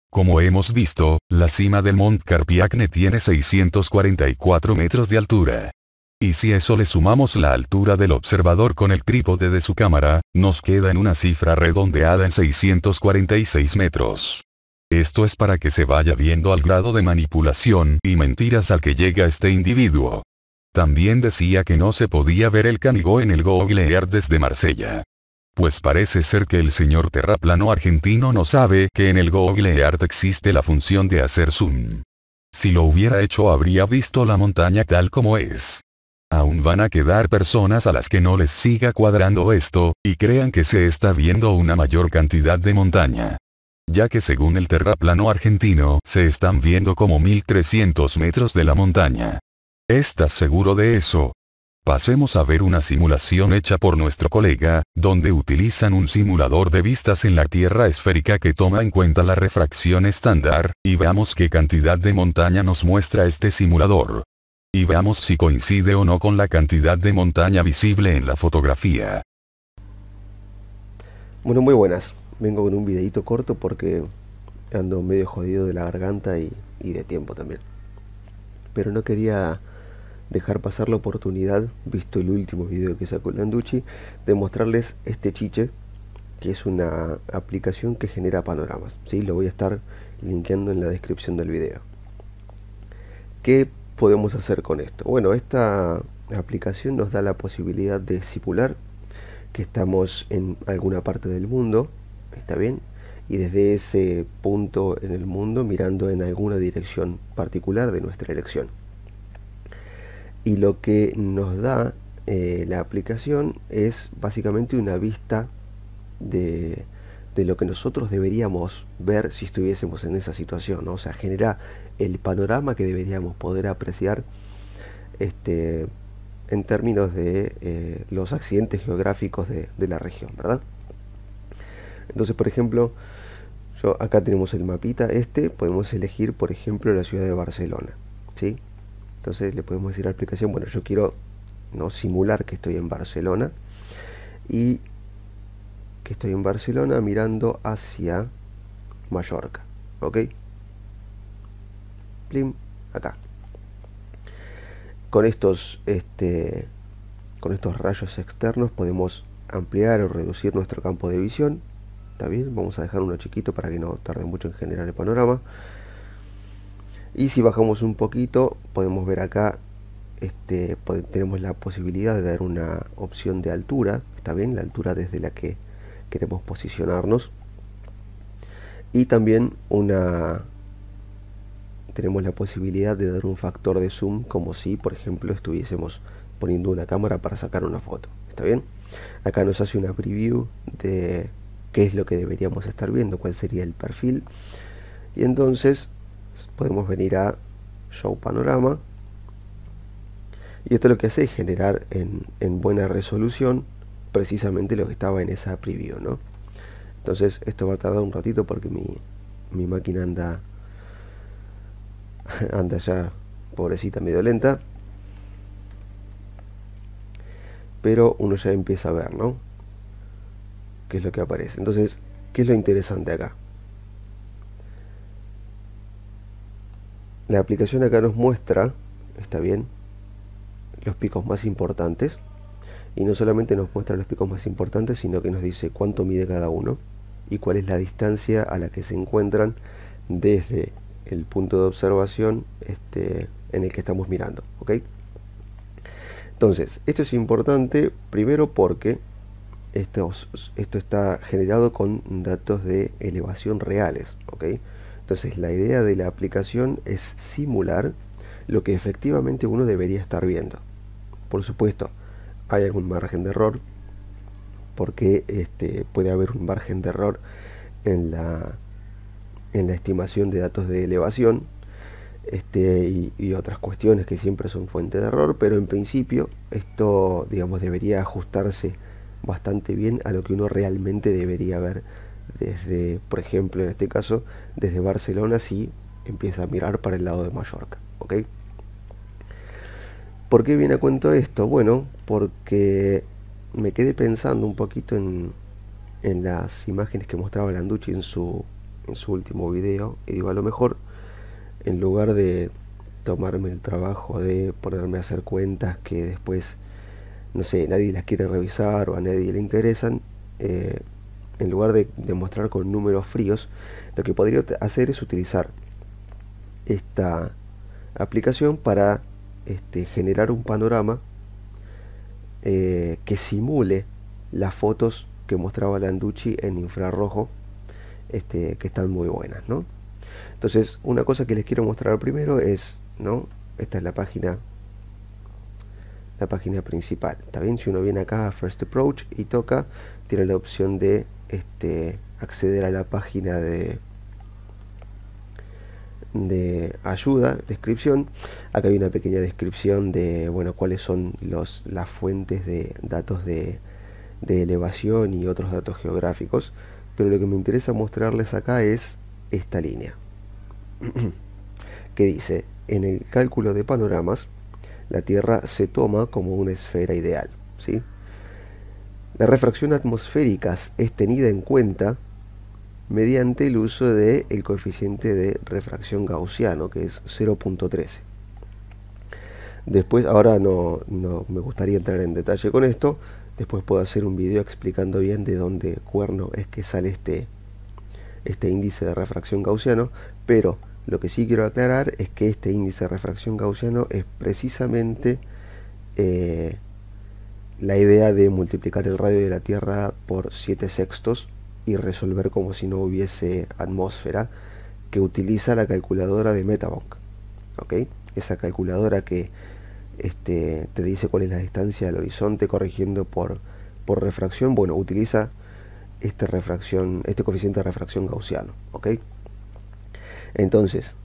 Como hemos visto, la cima del Mont Carpiacne tiene 644 metros de altura. Y si eso le sumamos la altura del observador con el trípode de su cámara, nos queda en una cifra redondeada en 646 metros. Esto es para que se vaya viendo al grado de manipulación y mentiras al que llega este individuo también decía que no se podía ver el canigó en el Google Earth desde Marsella. Pues parece ser que el señor terraplano argentino no sabe que en el Google Earth existe la función de hacer zoom. Si lo hubiera hecho habría visto la montaña tal como es. Aún van a quedar personas a las que no les siga cuadrando esto, y crean que se está viendo una mayor cantidad de montaña. Ya que según el terraplano argentino se están viendo como 1300 metros de la montaña. ¿Estás seguro de eso? Pasemos a ver una simulación hecha por nuestro colega, donde utilizan un simulador de vistas en la Tierra esférica que toma en cuenta la refracción estándar, y veamos qué cantidad de montaña nos muestra este simulador. Y veamos si coincide o no con la cantidad de montaña visible en la fotografía. Bueno, muy buenas. Vengo con un videito corto porque ando medio jodido de la garganta y, y de tiempo también. Pero no quería dejar pasar la oportunidad, visto el último video que sacó Landucci, de mostrarles este chiche, que es una aplicación que genera panoramas. ¿sí? Lo voy a estar linkeando en la descripción del video. ¿Qué podemos hacer con esto? Bueno, esta aplicación nos da la posibilidad de simular que estamos en alguna parte del mundo, ¿está bien? Y desde ese punto en el mundo mirando en alguna dirección particular de nuestra elección y lo que nos da eh, la aplicación es básicamente una vista de, lo que nosotros deberíamos ver si estuviésemos en esa situación, o sea, genera el panorama que deberíamos poder apreciar este, en términos de eh, los accidentes geográficos de, de, la región, ¿verdad? Entonces, por ejemplo, yo, acá tenemos el mapita este, podemos elegir, por ejemplo, la ciudad de Barcelona, ¿sí? Entonces le podemos decir a la aplicación, bueno, yo quiero no simular que estoy en Barcelona y que estoy en Barcelona mirando hacia Mallorca, ¿ok? acá. Con estos, este, con estos rayos externos podemos ampliar o reducir nuestro campo de visión. ¿Está bien? Vamos a dejar uno chiquito para que no tarde mucho en generar el panorama y si bajamos un poquito podemos ver acá este, tenemos la posibilidad de dar una opción de altura está bien la altura desde la que queremos posicionarnos y también una tenemos la posibilidad de dar un factor de zoom como si por ejemplo estuviésemos poniendo una cámara para sacar una foto está bien acá nos hace una preview de qué es lo que deberíamos estar viendo cuál sería el perfil y entonces podemos venir a Show Panorama. Y esto lo que hace es generar en, buena resolución precisamente lo que estaba en esa preview, Entonces esto va a tardar un ratito porque mi, mi máquina anda anda ya pobrecita medio lenta. Pero uno ya empieza a ver, ¿no? ¿Qué es lo que aparece? Entonces, ¿qué es lo interesante acá? la aplicación acá nos muestra, está bien, los picos más importantes. Y no solamente nos muestra los picos más importantes, sino que nos dice cuánto mide cada uno y cuál es la distancia a la que se encuentran desde el punto de observación este, en el que estamos mirando. ¿ok? Entonces, esto es importante primero porque esto, esto está generado con datos de elevación reales. ¿ok? Entonces la idea de la aplicación es simular lo que efectivamente uno debería estar viendo. Por supuesto, hay algún margen de error, porque este, puede haber un margen de error en la, estimación de datos de elevación este, y, otras cuestiones que siempre son fuente de error, pero en principio esto debería ajustarse bastante bien a lo que uno realmente debería ver desde, por ejemplo, en este caso, desde Barcelona si empieza a mirar para el lado de Mallorca. ¿ok? ¿Por qué viene a cuento esto? Bueno, porque me quedé pensando un poquito en, las imágenes que mostraba Landucci en su, en su último video y digo, a lo mejor, en lugar de tomarme el trabajo de ponerme a hacer cuentas que después, no sé, nadie las quiere revisar o a nadie le interesan, eh, en lugar de demostrar con números fríos, lo que podría hacer es utilizar esta aplicación para este, generar un panorama eh, que simule las fotos que mostraba Landucci en infrarrojo, este, que están muy buenas. Entonces, una cosa que les quiero mostrar primero es, ¿no? esta es la página la página principal. Está si uno viene acá a First Approach y toca, tiene la opción de este, acceder a la página de, de ayuda, descripción. Acá hay una pequeña descripción de bueno, cuáles son los, las fuentes de datos de, de elevación y otros datos geográficos. Pero lo que me interesa mostrarles acá es esta línea, que dice, en el cálculo de panoramas, la Tierra se toma como una esfera ideal. ¿sí? La refracción atmosférica es tenida en cuenta mediante el uso del el coeficiente de refracción gaussiano, que es 0.13. Después, ahora no, me gustaría entrar en detalle con esto, después puedo hacer un video explicando bien de dónde cuerno es que sale este, este índice de refracción gaussiano, pero lo que sí quiero aclarar es que este índice de refracción gaussiano es precisamente... Eh, la idea de multiplicar el radio de la Tierra por 7 sextos y resolver como si no hubiese atmósfera que utiliza la calculadora de Metabank. ¿ok? Esa calculadora que este, te dice cuál es la distancia al horizonte corrigiendo por, refracción. Bueno, utiliza este, refracción, este coeficiente de refracción gaussiano. ¿ok? Entonces,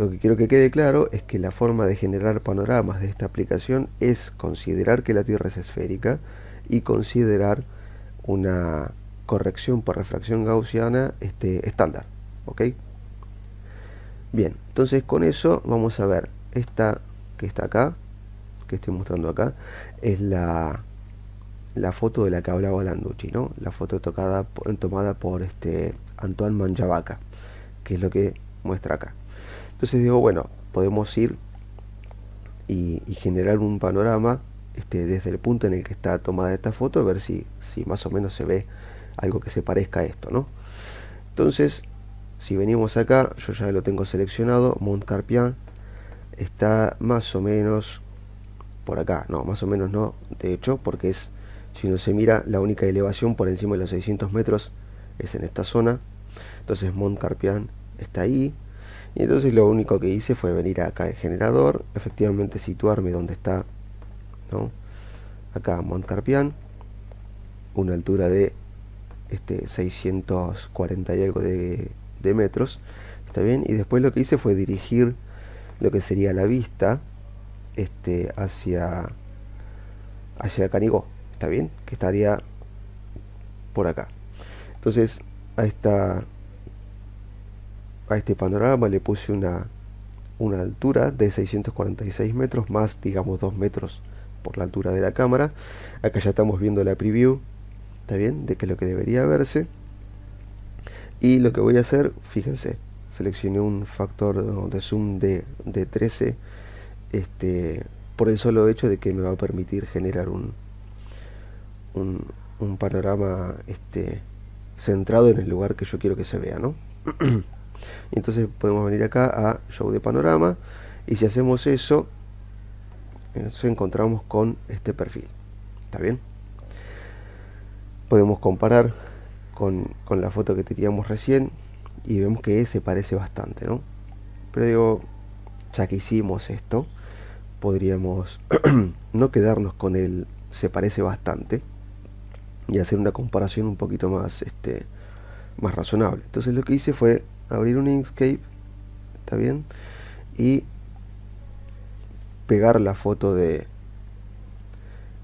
lo que quiero que quede claro es que la forma de generar panoramas de esta aplicación es considerar que la Tierra es esférica y considerar una corrección por refracción gaussiana este, estándar. ¿ok? Bien, entonces con eso vamos a ver esta que está acá, que estoy mostrando acá, es la, foto de la que hablaba Landucci, ¿no? La foto tomada por este, Antoine Manjavaca, que es lo que muestra acá. Entonces digo, bueno, podemos ir y, generar un panorama este, desde el punto en el que está tomada esta foto, a ver si, si más o menos se ve algo que se parezca a esto, ¿no? Entonces, si venimos acá, yo ya lo tengo seleccionado, Mont Carpian está más o menos por acá, no, más o menos no, de hecho, porque es, si uno se mira, la única elevación por encima de los 600 metros es en esta zona, entonces Mont Carpian está ahí, y entonces lo único que hice fue venir acá el generador, efectivamente situarme donde está, ¿no? Acá Montarpian, una altura de este, 640 y algo de, de metros, ¿está bien? Y después lo que hice fue dirigir lo que sería la vista este, hacia, hacia Canigó, ¿está bien? Que estaría por acá. Entonces, a esta a este panorama le puse una, una altura de 646 metros más, digamos, 2 metros por la altura de la cámara. Acá ya estamos viendo la preview, ¿está bien? De que lo que debería verse. Y lo que voy a hacer, fíjense, seleccioné un factor de zoom de, de 13 este, por el solo hecho de que me va a permitir generar un, un, un panorama este, centrado en el lugar que yo quiero que se vea, ¿no? entonces podemos venir acá a show de panorama y si hacemos eso, nos encontramos con este perfil. ¿Está bien? Podemos comparar con, con la foto que teníamos recién y vemos que se parece bastante, ¿no? Pero digo, ya que hicimos esto, podríamos no quedarnos con el se parece bastante y hacer una comparación un poquito más, este, más razonable. Entonces lo que hice fue abrir un Inkscape, está bien, y pegar la foto de,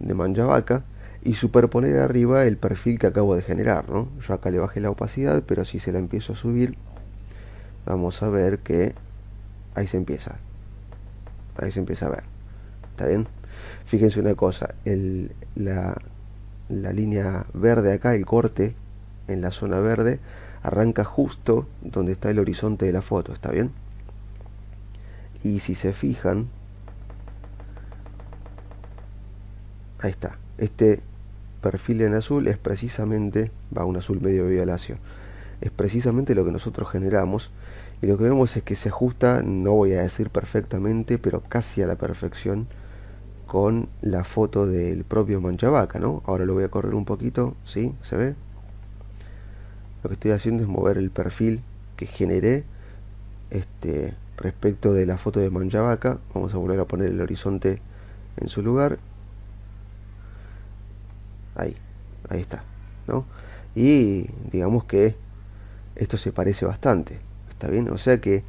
de Manjavaca y superponer arriba el perfil que acabo de generar. ¿no? Yo acá le bajé la opacidad, pero si se la empiezo a subir, vamos a ver que ahí se empieza. Ahí se empieza a ver. ¿Está bien? Fíjense una cosa, el, la, la línea verde acá, el corte en la zona verde, arranca justo donde está el horizonte de la foto, ¿está bien? Y si se fijan, ahí está, este perfil en azul es precisamente, va un azul medio violáceo, es precisamente lo que nosotros generamos y lo que vemos es que se ajusta, no voy a decir perfectamente, pero casi a la perfección con la foto del propio Manchavaca, ¿no? Ahora lo voy a correr un poquito, ¿sí? ¿Se ve? Lo que estoy haciendo es mover el perfil que generé este, respecto de la foto de Manjabaca. Vamos a volver a poner el horizonte en su lugar. Ahí, ahí está. ¿no? Y digamos que esto se parece bastante. ¿Está bien? O sea que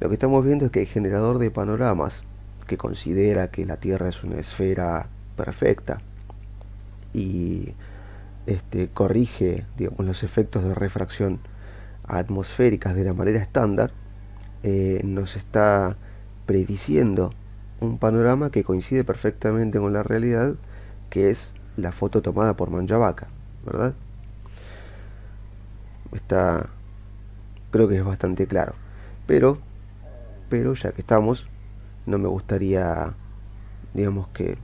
lo que estamos viendo es que el generador de panoramas, que considera que la Tierra es una esfera perfecta y este, corrige digamos, los efectos de refracción atmosféricas de la manera estándar, eh, nos está prediciendo un panorama que coincide perfectamente con la realidad, que es la foto tomada por Manjavaca, ¿verdad? Está, creo que es bastante claro. Pero, pero ya que estamos, no me gustaría, digamos que,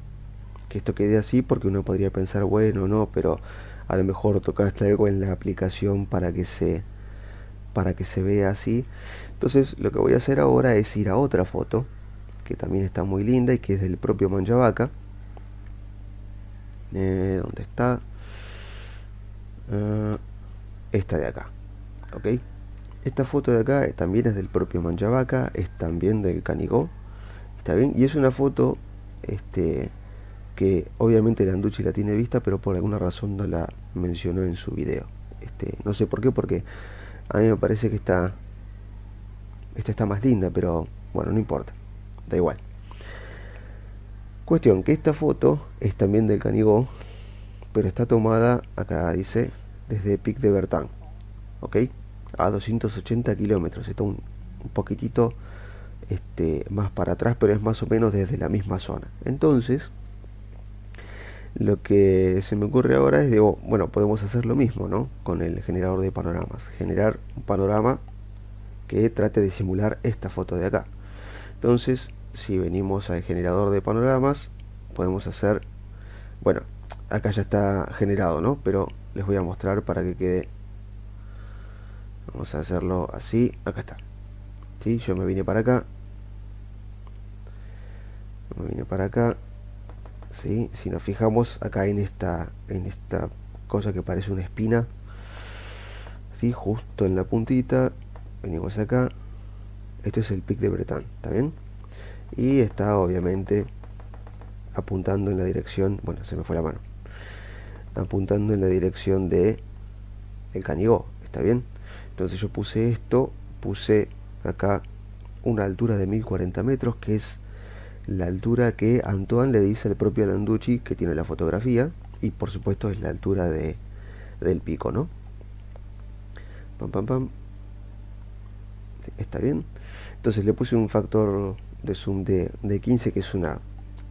que esto quede así, porque uno podría pensar, bueno, no, pero a lo mejor tocaste algo en la aplicación para que se para que se vea así. Entonces lo que voy a hacer ahora es ir a otra foto que también está muy linda y que es del propio Manchabaca. Eh, ¿Dónde está? Eh, esta de acá. Esta foto de acá también es del propio Manjavaca, es también del Canigó. ¿Está bien? Y es una foto este, que obviamente la Anduchi la tiene vista, pero por alguna razón no la, mencionó en su video. Este, no sé por qué, porque a mí me parece que está esta está más linda, pero bueno, no importa, da igual. Cuestión, que esta foto es también del Canigó, pero está tomada, acá dice, desde Pic de Bertán, ¿ok? A 280 kilómetros, está un, un, poquitito este, más para atrás, pero es más o menos desde la misma zona. Entonces, lo que se me ocurre ahora es, digo, oh, bueno, podemos hacer lo mismo, ¿no? Con el generador de panoramas. Generar un panorama que trate de simular esta foto de acá. Entonces, si venimos al generador de panoramas, podemos hacer... Bueno, acá ya está generado, ¿no? Pero les voy a mostrar para que quede... Vamos a hacerlo así. Acá está. ¿Sí? Yo me vine para acá. Me vine para acá. Si nos fijamos acá en esta, en esta cosa que parece una espina, si justo en la puntita, venimos acá, esto es el pic de Bretán, ¿está bien? Y está obviamente apuntando en la dirección, bueno, se me fue la mano, apuntando en la dirección de el canigó, ¿está bien? Entonces yo puse esto, puse acá una altura de 1040 metros, que es la altura que Antoine le dice al propio Landucci que tiene la fotografía y por supuesto es la altura de, del pico, ¿no? Pam, pam, pam. Está bien. Entonces le puse un factor de zoom de, 15 que es una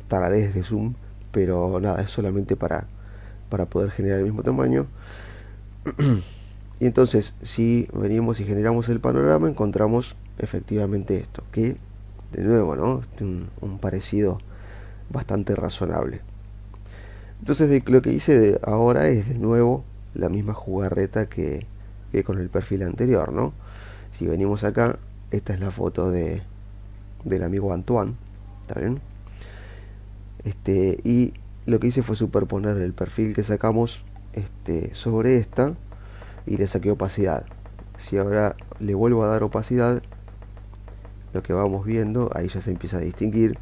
taradez de zoom, pero nada, es solamente para, para poder generar el mismo tamaño. y entonces si venimos y generamos el panorama encontramos efectivamente esto, que de nuevo, ¿no? Este, un, parecido bastante razonable. Entonces lo que hice de, ahora es de nuevo la misma jugarreta que, con el perfil anterior, ¿no? Si venimos acá, esta es la foto de, del amigo Antoine, ¿está bien? Este, y lo que hice fue superponer el perfil que sacamos este, sobre esta y le saqué opacidad. Si ahora le vuelvo a dar opacidad, lo que vamos viendo, ahí ya se empieza a distinguir,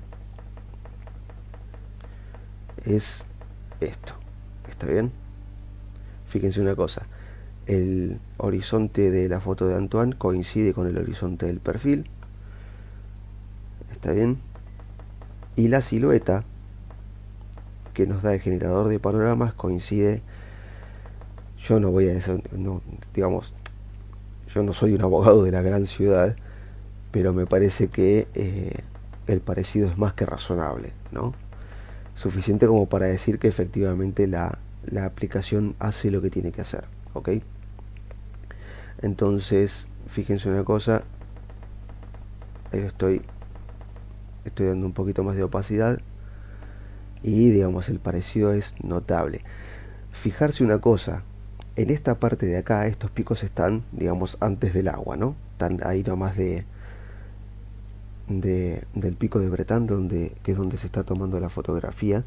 es esto. ¿Está bien? Fíjense una cosa, el horizonte de la foto de Antoine coincide con el horizonte del perfil. ¿Está bien? Y la silueta que nos da el generador de panoramas coincide. Yo no voy a decir, no, digamos, yo no soy un abogado de la gran ciudad, pero me parece que eh, el parecido es más que razonable, ¿no? Suficiente como para decir que efectivamente la, aplicación hace lo que tiene que hacer, ¿ok? Entonces, fíjense una cosa, estoy, estoy dando un poquito más de opacidad y digamos el parecido es notable. Fijarse una cosa, en esta parte de acá estos picos están, digamos, antes del agua, ¿no? Están ahí nomás de, del pico de Bretán, donde, que es donde se está tomando la fotografía,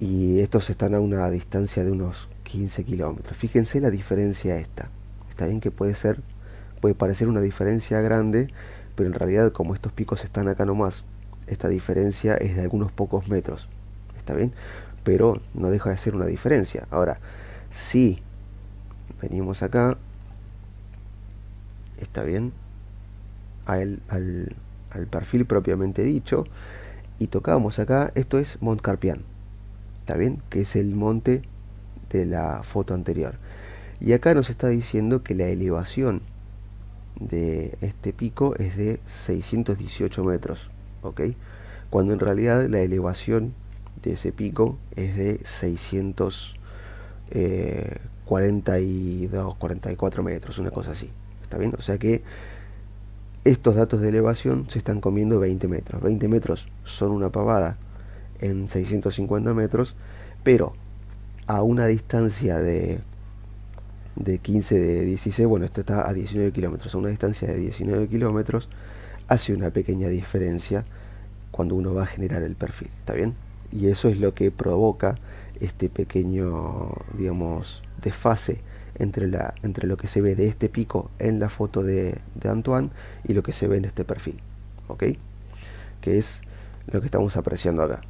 y estos están a una distancia de unos 15 kilómetros. Fíjense la diferencia esta. Está bien que puede ser, puede parecer una diferencia grande, pero en realidad como estos picos están acá nomás, esta diferencia es de algunos pocos metros. ¿Está bien? Pero no deja de ser una diferencia. Ahora, si venimos acá, está bien, al, al perfil propiamente dicho. Y tocamos acá, esto es Montcarpian, ¿está bien? Que es el monte de la foto anterior. Y acá nos está diciendo que la elevación de este pico es de 618 metros, ¿ok? Cuando en realidad la elevación de ese pico es de 642, 44 eh, metros, una cosa así, ¿está bien? O sea que estos datos de elevación se están comiendo 20 metros. 20 metros son una pavada en 650 metros, pero a una distancia de, de 15, de 16, bueno, esto está a 19 kilómetros, a una distancia de 19 kilómetros hace una pequeña diferencia cuando uno va a generar el perfil, ¿está bien? Y eso es lo que provoca este pequeño, digamos, desfase entre, la, entre lo que se ve de este pico en la foto de, Antoine y lo que se ve en este perfil. ¿Ok? Que es lo que estamos apreciando acá.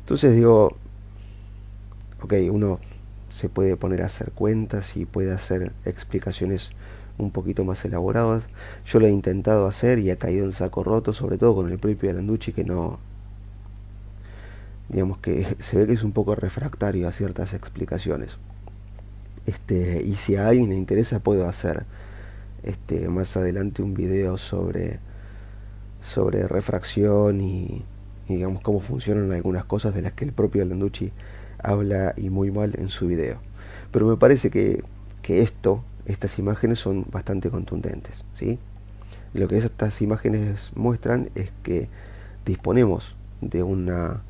Entonces digo, ok, uno se puede poner a hacer cuentas y puede hacer explicaciones un poquito más elaboradas. Yo lo he intentado hacer y ha caído en saco roto, sobre todo con el propio Aranducci que no, digamos que se ve que es un poco refractario a ciertas explicaciones. Este, y si a alguien le interesa puedo hacer este, más adelante un video sobre, refracción y, digamos cómo funcionan algunas cosas de las que el propio Landucci habla y muy mal en su video. Pero me parece que, esto, estas imágenes son bastante contundentes. lo que estas imágenes muestran es que disponemos de una,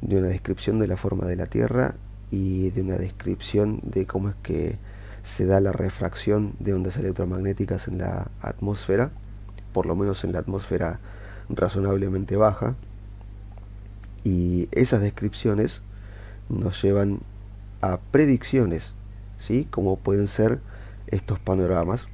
de una descripción de la forma de la Tierra y de una descripción de cómo es que se da la refracción de ondas electromagnéticas en la atmósfera, por lo menos en la atmósfera razonablemente baja. Y esas descripciones nos llevan a predicciones, ¿sí? como pueden ser estos panoramas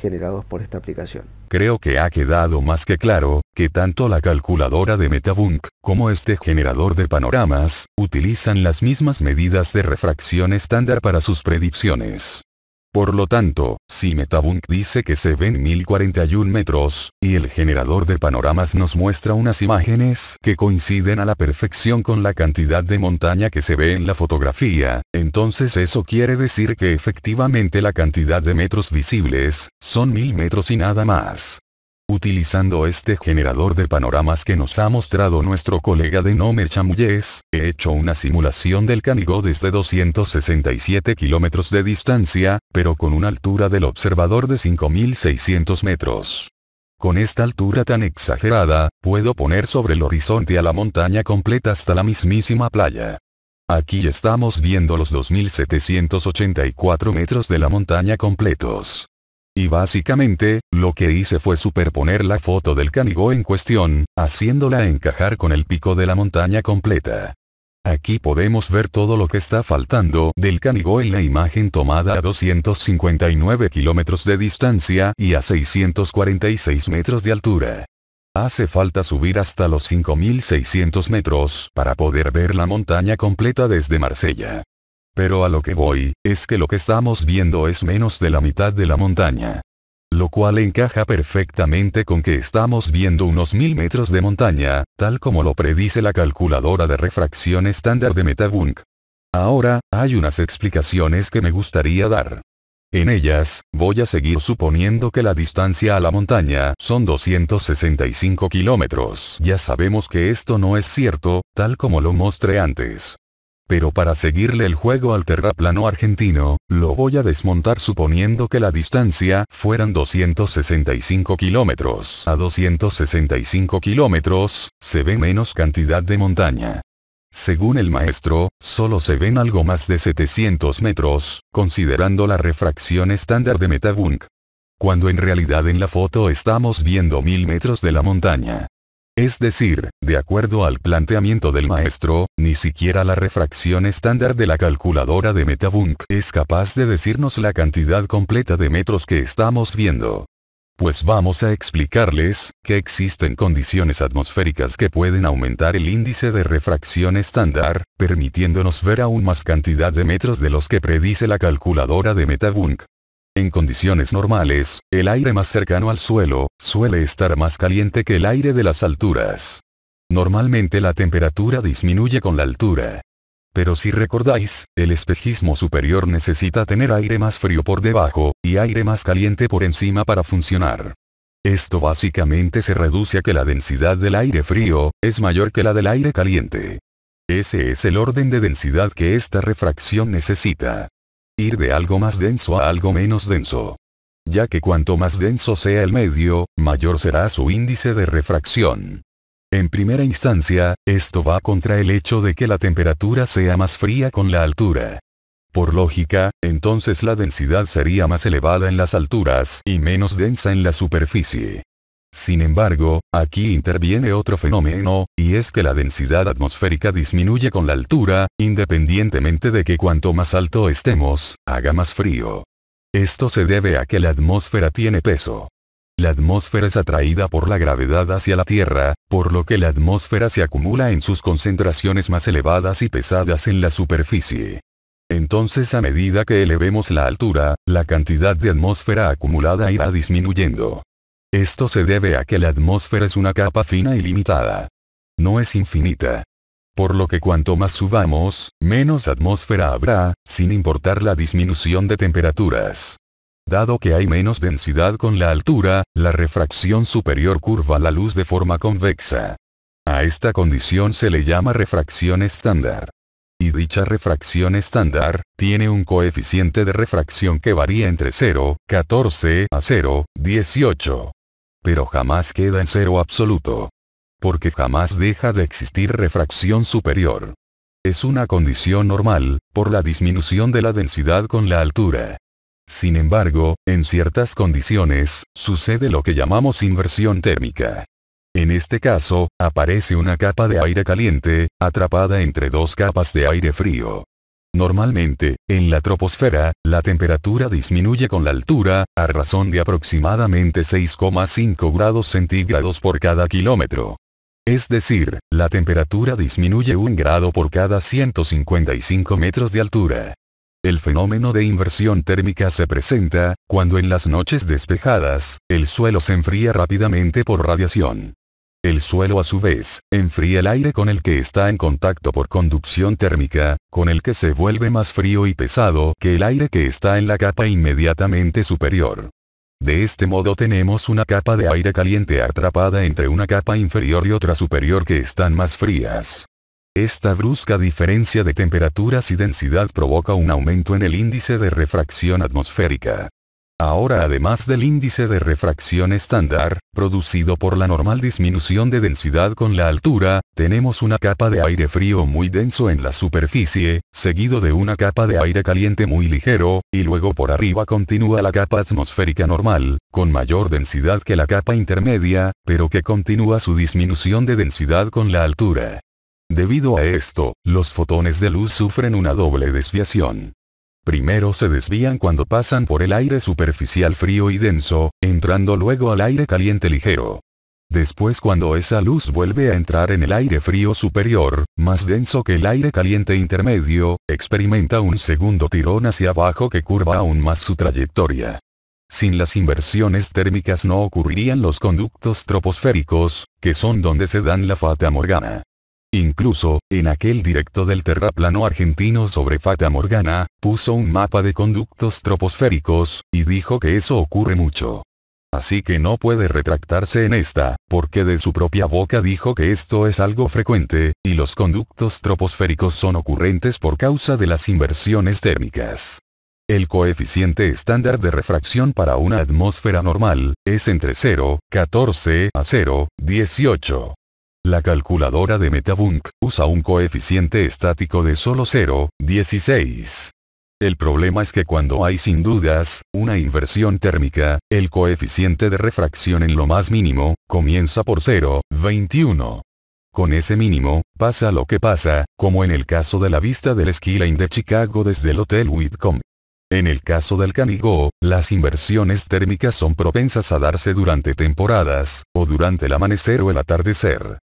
generados por esta aplicación. Creo que ha quedado más que claro que tanto la calculadora de Metabunk, como este generador de panoramas, utilizan las mismas medidas de refracción estándar para sus predicciones. Por lo tanto, si Metabunk dice que se ven 1041 metros, y el generador de panoramas nos muestra unas imágenes que coinciden a la perfección con la cantidad de montaña que se ve en la fotografía, entonces eso quiere decir que efectivamente la cantidad de metros visibles, son 1000 metros y nada más. Utilizando este generador de panoramas que nos ha mostrado nuestro colega de Nomer Chamuyes, he hecho una simulación del Canigó desde 267 kilómetros de distancia, pero con una altura del observador de 5600 metros. Con esta altura tan exagerada, puedo poner sobre el horizonte a la montaña completa hasta la mismísima playa. Aquí estamos viendo los 2784 metros de la montaña completos y básicamente, lo que hice fue superponer la foto del canigó en cuestión, haciéndola encajar con el pico de la montaña completa. Aquí podemos ver todo lo que está faltando del canigó en la imagen tomada a 259 kilómetros de distancia y a 646 metros de altura. Hace falta subir hasta los 5600 metros para poder ver la montaña completa desde Marsella. Pero a lo que voy, es que lo que estamos viendo es menos de la mitad de la montaña. Lo cual encaja perfectamente con que estamos viendo unos mil metros de montaña, tal como lo predice la calculadora de refracción estándar de Metabunk. Ahora, hay unas explicaciones que me gustaría dar. En ellas, voy a seguir suponiendo que la distancia a la montaña son 265 kilómetros. Ya sabemos que esto no es cierto, tal como lo mostré antes pero para seguirle el juego al terraplano argentino, lo voy a desmontar suponiendo que la distancia fueran 265 kilómetros. A 265 kilómetros, se ve menos cantidad de montaña. Según el maestro, solo se ven algo más de 700 metros, considerando la refracción estándar de Metabunk. Cuando en realidad en la foto estamos viendo 1000 metros de la montaña. Es decir, de acuerdo al planteamiento del maestro, ni siquiera la refracción estándar de la calculadora de Metabunk es capaz de decirnos la cantidad completa de metros que estamos viendo. Pues vamos a explicarles, que existen condiciones atmosféricas que pueden aumentar el índice de refracción estándar, permitiéndonos ver aún más cantidad de metros de los que predice la calculadora de Metabunk. En condiciones normales, el aire más cercano al suelo, suele estar más caliente que el aire de las alturas. Normalmente la temperatura disminuye con la altura. Pero si recordáis, el espejismo superior necesita tener aire más frío por debajo, y aire más caliente por encima para funcionar. Esto básicamente se reduce a que la densidad del aire frío, es mayor que la del aire caliente. Ese es el orden de densidad que esta refracción necesita ir de algo más denso a algo menos denso. Ya que cuanto más denso sea el medio, mayor será su índice de refracción. En primera instancia, esto va contra el hecho de que la temperatura sea más fría con la altura. Por lógica, entonces la densidad sería más elevada en las alturas y menos densa en la superficie. Sin embargo, aquí interviene otro fenómeno, y es que la densidad atmosférica disminuye con la altura, independientemente de que cuanto más alto estemos, haga más frío. Esto se debe a que la atmósfera tiene peso. La atmósfera es atraída por la gravedad hacia la Tierra, por lo que la atmósfera se acumula en sus concentraciones más elevadas y pesadas en la superficie. Entonces a medida que elevemos la altura, la cantidad de atmósfera acumulada irá disminuyendo. Esto se debe a que la atmósfera es una capa fina y limitada. No es infinita. Por lo que cuanto más subamos, menos atmósfera habrá, sin importar la disminución de temperaturas. Dado que hay menos densidad con la altura, la refracción superior curva la luz de forma convexa. A esta condición se le llama refracción estándar. Y dicha refracción estándar, tiene un coeficiente de refracción que varía entre 0, 14 a 0, 18 pero jamás queda en cero absoluto. Porque jamás deja de existir refracción superior. Es una condición normal, por la disminución de la densidad con la altura. Sin embargo, en ciertas condiciones, sucede lo que llamamos inversión térmica. En este caso, aparece una capa de aire caliente, atrapada entre dos capas de aire frío. Normalmente, en la troposfera, la temperatura disminuye con la altura, a razón de aproximadamente 6,5 grados centígrados por cada kilómetro. Es decir, la temperatura disminuye un grado por cada 155 metros de altura. El fenómeno de inversión térmica se presenta, cuando en las noches despejadas, el suelo se enfría rápidamente por radiación. El suelo a su vez, enfría el aire con el que está en contacto por conducción térmica, con el que se vuelve más frío y pesado que el aire que está en la capa inmediatamente superior. De este modo tenemos una capa de aire caliente atrapada entre una capa inferior y otra superior que están más frías. Esta brusca diferencia de temperaturas y densidad provoca un aumento en el índice de refracción atmosférica. Ahora además del índice de refracción estándar, producido por la normal disminución de densidad con la altura, tenemos una capa de aire frío muy denso en la superficie, seguido de una capa de aire caliente muy ligero, y luego por arriba continúa la capa atmosférica normal, con mayor densidad que la capa intermedia, pero que continúa su disminución de densidad con la altura. Debido a esto, los fotones de luz sufren una doble desviación. Primero se desvían cuando pasan por el aire superficial frío y denso, entrando luego al aire caliente ligero. Después cuando esa luz vuelve a entrar en el aire frío superior, más denso que el aire caliente intermedio, experimenta un segundo tirón hacia abajo que curva aún más su trayectoria. Sin las inversiones térmicas no ocurrirían los conductos troposféricos, que son donde se dan la fata morgana. Incluso, en aquel directo del terraplano argentino sobre Fata Morgana, puso un mapa de conductos troposféricos, y dijo que eso ocurre mucho. Así que no puede retractarse en esta, porque de su propia boca dijo que esto es algo frecuente, y los conductos troposféricos son ocurrentes por causa de las inversiones térmicas. El coeficiente estándar de refracción para una atmósfera normal, es entre 0,14 a 0,18. La calculadora de Metabunk usa un coeficiente estático de solo 0,16. El problema es que cuando hay sin dudas, una inversión térmica, el coeficiente de refracción en lo más mínimo, comienza por 0,21. Con ese mínimo, pasa lo que pasa, como en el caso de la vista del Skyline de Chicago desde el Hotel Whitcomb. En el caso del Canigó, las inversiones térmicas son propensas a darse durante temporadas, o durante el amanecer o el atardecer.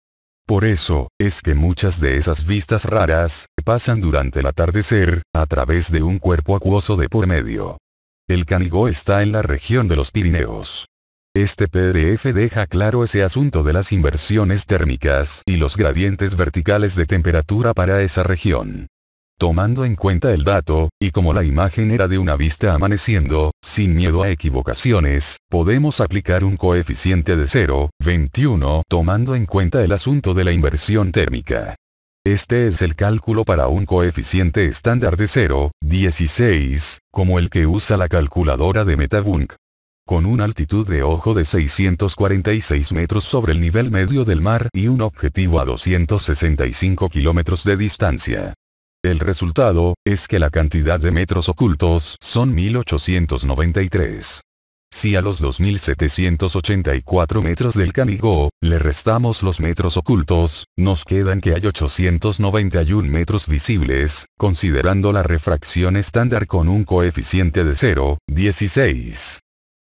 Por eso, es que muchas de esas vistas raras, pasan durante el atardecer, a través de un cuerpo acuoso de por medio. El Canigó está en la región de los Pirineos. Este PDF deja claro ese asunto de las inversiones térmicas y los gradientes verticales de temperatura para esa región. Tomando en cuenta el dato, y como la imagen era de una vista amaneciendo, sin miedo a equivocaciones, podemos aplicar un coeficiente de 0,21 tomando en cuenta el asunto de la inversión térmica. Este es el cálculo para un coeficiente estándar de 0,16, como el que usa la calculadora de Metabunk. Con una altitud de ojo de 646 metros sobre el nivel medio del mar y un objetivo a 265 kilómetros de distancia. El resultado, es que la cantidad de metros ocultos son 1893. Si a los 2784 metros del Canigó, le restamos los metros ocultos, nos quedan que hay 891 metros visibles, considerando la refracción estándar con un coeficiente de 0,16.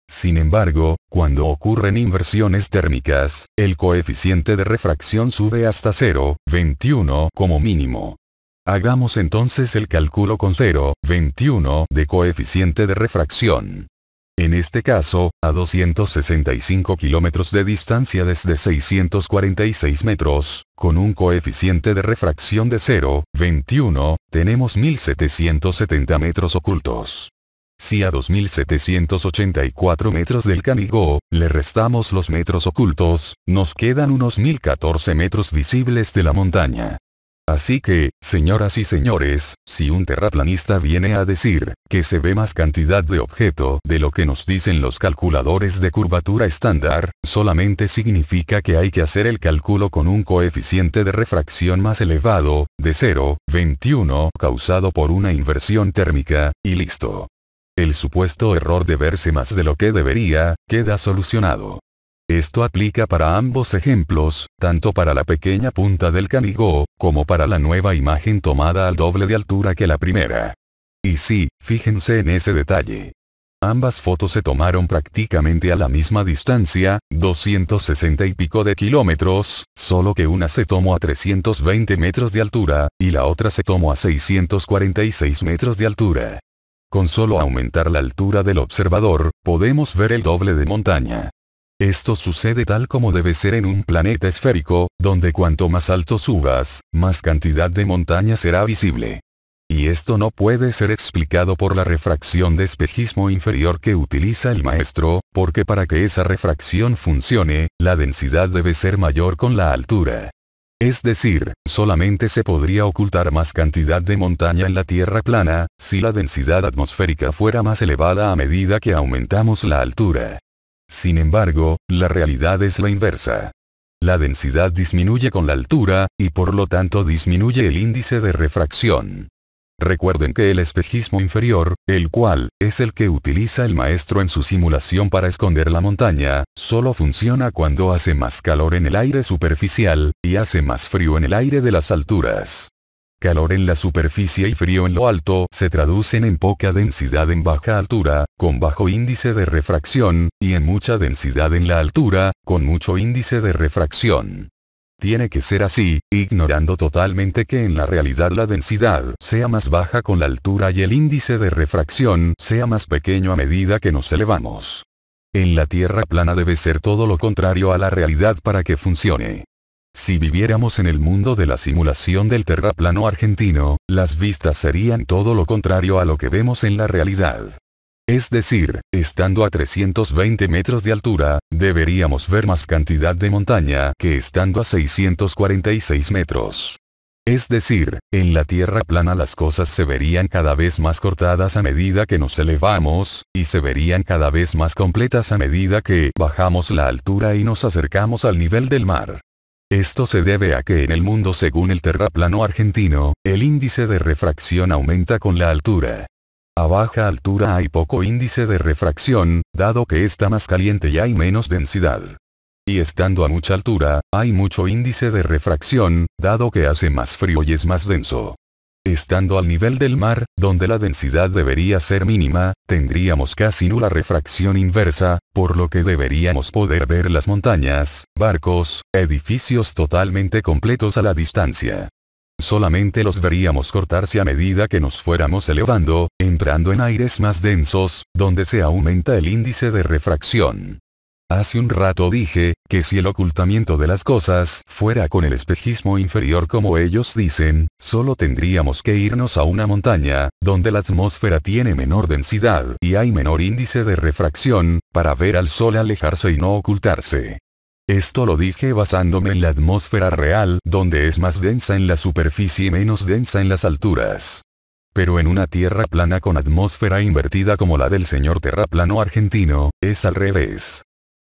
Sin embargo, cuando ocurren inversiones térmicas, el coeficiente de refracción sube hasta 0,21 como mínimo. Hagamos entonces el cálculo con 0,21 de coeficiente de refracción. En este caso, a 265 kilómetros de distancia desde 646 metros, con un coeficiente de refracción de 0,21, tenemos 1770 metros ocultos. Si a 2784 metros del Canigó, le restamos los metros ocultos, nos quedan unos 1014 metros visibles de la montaña. Así que, señoras y señores, si un terraplanista viene a decir que se ve más cantidad de objeto de lo que nos dicen los calculadores de curvatura estándar, solamente significa que hay que hacer el cálculo con un coeficiente de refracción más elevado, de 0,21 causado por una inversión térmica, y listo. El supuesto error de verse más de lo que debería, queda solucionado. Esto aplica para ambos ejemplos, tanto para la pequeña punta del Canigó, como para la nueva imagen tomada al doble de altura que la primera. Y sí, fíjense en ese detalle. Ambas fotos se tomaron prácticamente a la misma distancia, 260 y pico de kilómetros, solo que una se tomó a 320 metros de altura, y la otra se tomó a 646 metros de altura. Con solo aumentar la altura del observador, podemos ver el doble de montaña. Esto sucede tal como debe ser en un planeta esférico, donde cuanto más alto subas, más cantidad de montaña será visible. Y esto no puede ser explicado por la refracción de espejismo inferior que utiliza el maestro, porque para que esa refracción funcione, la densidad debe ser mayor con la altura. Es decir, solamente se podría ocultar más cantidad de montaña en la Tierra plana, si la densidad atmosférica fuera más elevada a medida que aumentamos la altura. Sin embargo, la realidad es la inversa. La densidad disminuye con la altura, y por lo tanto disminuye el índice de refracción. Recuerden que el espejismo inferior, el cual, es el que utiliza el maestro en su simulación para esconder la montaña, solo funciona cuando hace más calor en el aire superficial, y hace más frío en el aire de las alturas. Calor en la superficie y frío en lo alto se traducen en poca densidad en baja altura, con bajo índice de refracción, y en mucha densidad en la altura, con mucho índice de refracción. Tiene que ser así, ignorando totalmente que en la realidad la densidad sea más baja con la altura y el índice de refracción sea más pequeño a medida que nos elevamos. En la Tierra plana debe ser todo lo contrario a la realidad para que funcione. Si viviéramos en el mundo de la simulación del terraplano argentino, las vistas serían todo lo contrario a lo que vemos en la realidad. Es decir, estando a 320 metros de altura, deberíamos ver más cantidad de montaña que estando a 646 metros. Es decir, en la Tierra plana las cosas se verían cada vez más cortadas a medida que nos elevamos, y se verían cada vez más completas a medida que bajamos la altura y nos acercamos al nivel del mar. Esto se debe a que en el mundo según el terraplano argentino, el índice de refracción aumenta con la altura. A baja altura hay poco índice de refracción, dado que está más caliente y hay menos densidad. Y estando a mucha altura, hay mucho índice de refracción, dado que hace más frío y es más denso. Estando al nivel del mar, donde la densidad debería ser mínima, tendríamos casi nula refracción inversa, por lo que deberíamos poder ver las montañas, barcos, edificios totalmente completos a la distancia. Solamente los veríamos cortarse a medida que nos fuéramos elevando, entrando en aires más densos, donde se aumenta el índice de refracción. Hace un rato dije, que si el ocultamiento de las cosas fuera con el espejismo inferior como ellos dicen, solo tendríamos que irnos a una montaña, donde la atmósfera tiene menor densidad y hay menor índice de refracción, para ver al sol alejarse y no ocultarse. Esto lo dije basándome en la atmósfera real, donde es más densa en la superficie y menos densa en las alturas. Pero en una tierra plana con atmósfera invertida como la del señor terraplano argentino, es al revés.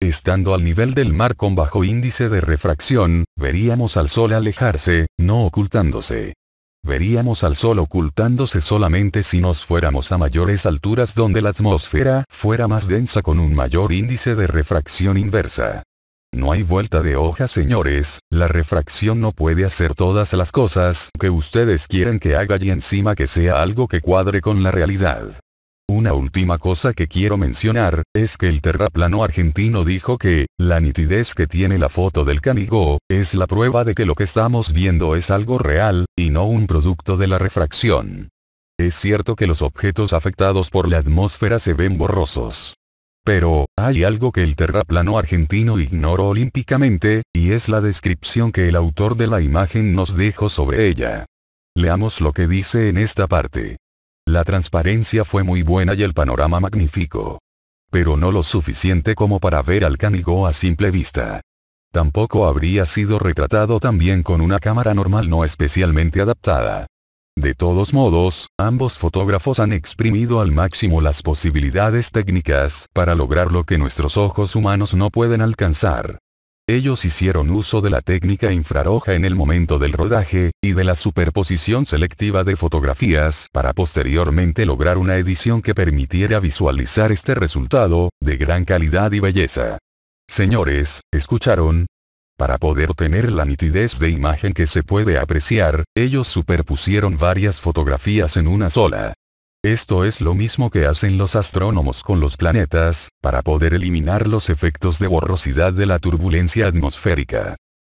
Estando al nivel del mar con bajo índice de refracción, veríamos al Sol alejarse, no ocultándose. Veríamos al Sol ocultándose solamente si nos fuéramos a mayores alturas donde la atmósfera fuera más densa con un mayor índice de refracción inversa. No hay vuelta de hoja señores, la refracción no puede hacer todas las cosas que ustedes quieren que haga y encima que sea algo que cuadre con la realidad. Una última cosa que quiero mencionar, es que el terraplano argentino dijo que, la nitidez que tiene la foto del Canigó, es la prueba de que lo que estamos viendo es algo real, y no un producto de la refracción. Es cierto que los objetos afectados por la atmósfera se ven borrosos. Pero, hay algo que el terraplano argentino ignoró olímpicamente, y es la descripción que el autor de la imagen nos dejó sobre ella. Leamos lo que dice en esta parte. La transparencia fue muy buena y el panorama magnífico. Pero no lo suficiente como para ver al Canigó a simple vista. Tampoco habría sido retratado tan bien con una cámara normal no especialmente adaptada. De todos modos, ambos fotógrafos han exprimido al máximo las posibilidades técnicas para lograr lo que nuestros ojos humanos no pueden alcanzar. Ellos hicieron uso de la técnica infrarroja en el momento del rodaje, y de la superposición selectiva de fotografías para posteriormente lograr una edición que permitiera visualizar este resultado, de gran calidad y belleza. Señores, ¿escucharon? Para poder tener la nitidez de imagen que se puede apreciar, ellos superpusieron varias fotografías en una sola. Esto es lo mismo que hacen los astrónomos con los planetas, para poder eliminar los efectos de borrosidad de la turbulencia atmosférica.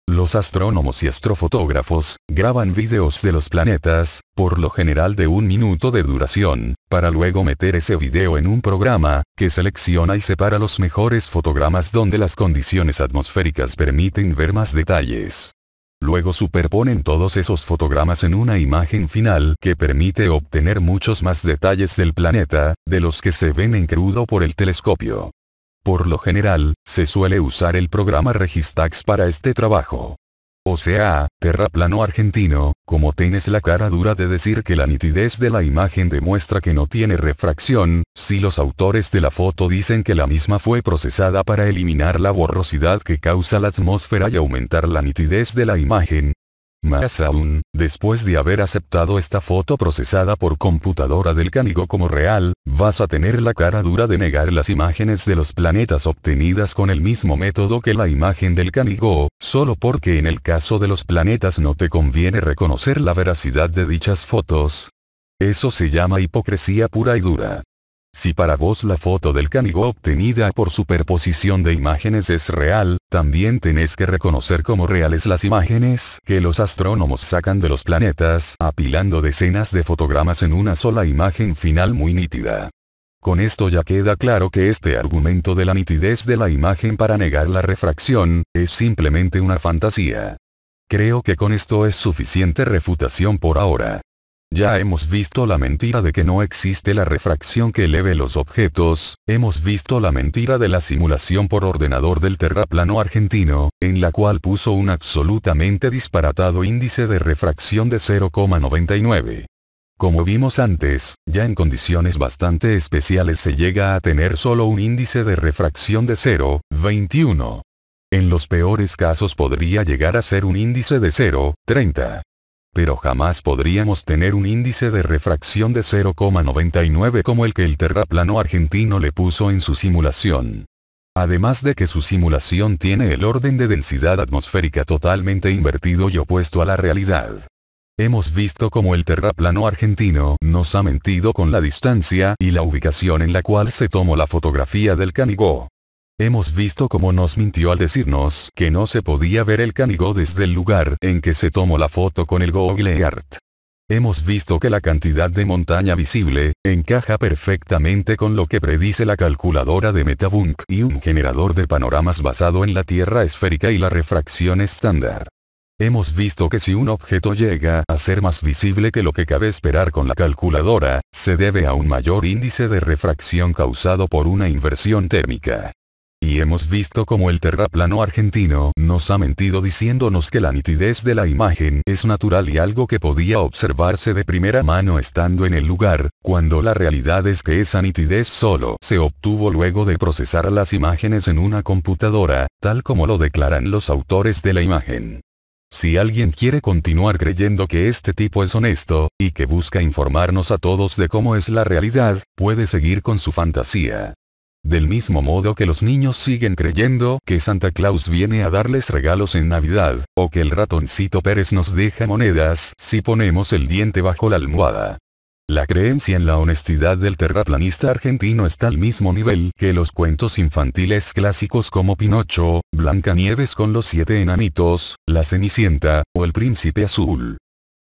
Los astrónomos y astrofotógrafos, graban videos de los planetas, por lo general de un minuto de duración, para luego meter ese video en un programa, que selecciona y separa los mejores fotogramas donde las condiciones atmosféricas permiten ver más detalles. Luego superponen todos esos fotogramas en una imagen final que permite obtener muchos más detalles del planeta, de los que se ven en crudo por el telescopio. Por lo general, se suele usar el programa Registax para este trabajo. O sea, terraplano argentino, como tienes la cara dura de decir que la nitidez de la imagen demuestra que no tiene refracción, si los autores de la foto dicen que la misma fue procesada para eliminar la borrosidad que causa la atmósfera y aumentar la nitidez de la imagen, más aún, después de haber aceptado esta foto procesada por computadora del Canigó como real, vas a tener la cara dura de negar las imágenes de los planetas obtenidas con el mismo método que la imagen del Canigó, solo porque en el caso de los planetas no te conviene reconocer la veracidad de dichas fotos. Eso se llama hipocresía pura y dura. Si para vos la foto del canigo obtenida por superposición de imágenes es real, también tenés que reconocer como reales las imágenes que los astrónomos sacan de los planetas apilando decenas de fotogramas en una sola imagen final muy nítida. Con esto ya queda claro que este argumento de la nitidez de la imagen para negar la refracción, es simplemente una fantasía. Creo que con esto es suficiente refutación por ahora. Ya hemos visto la mentira de que no existe la refracción que eleve los objetos, hemos visto la mentira de la simulación por ordenador del terraplano argentino, en la cual puso un absolutamente disparatado índice de refracción de 0,99. Como vimos antes, ya en condiciones bastante especiales se llega a tener solo un índice de refracción de 0,21. En los peores casos podría llegar a ser un índice de 0,30 pero jamás podríamos tener un índice de refracción de 0,99 como el que el terraplano argentino le puso en su simulación. Además de que su simulación tiene el orden de densidad atmosférica totalmente invertido y opuesto a la realidad. Hemos visto cómo el terraplano argentino nos ha mentido con la distancia y la ubicación en la cual se tomó la fotografía del Canigó. Hemos visto cómo nos mintió al decirnos que no se podía ver el Canigó desde el lugar en que se tomó la foto con el Google Earth. Hemos visto que la cantidad de montaña visible, encaja perfectamente con lo que predice la calculadora de Metabunk y un generador de panoramas basado en la Tierra esférica y la refracción estándar. Hemos visto que si un objeto llega a ser más visible que lo que cabe esperar con la calculadora, se debe a un mayor índice de refracción causado por una inversión térmica. Y hemos visto como el terraplano argentino nos ha mentido diciéndonos que la nitidez de la imagen es natural y algo que podía observarse de primera mano estando en el lugar, cuando la realidad es que esa nitidez solo se obtuvo luego de procesar las imágenes en una computadora, tal como lo declaran los autores de la imagen. Si alguien quiere continuar creyendo que este tipo es honesto, y que busca informarnos a todos de cómo es la realidad, puede seguir con su fantasía. Del mismo modo que los niños siguen creyendo que Santa Claus viene a darles regalos en Navidad, o que el ratoncito Pérez nos deja monedas si ponemos el diente bajo la almohada. La creencia en la honestidad del terraplanista argentino está al mismo nivel que los cuentos infantiles clásicos como Pinocho, Blancanieves con los siete enanitos, La Cenicienta, o El Príncipe Azul.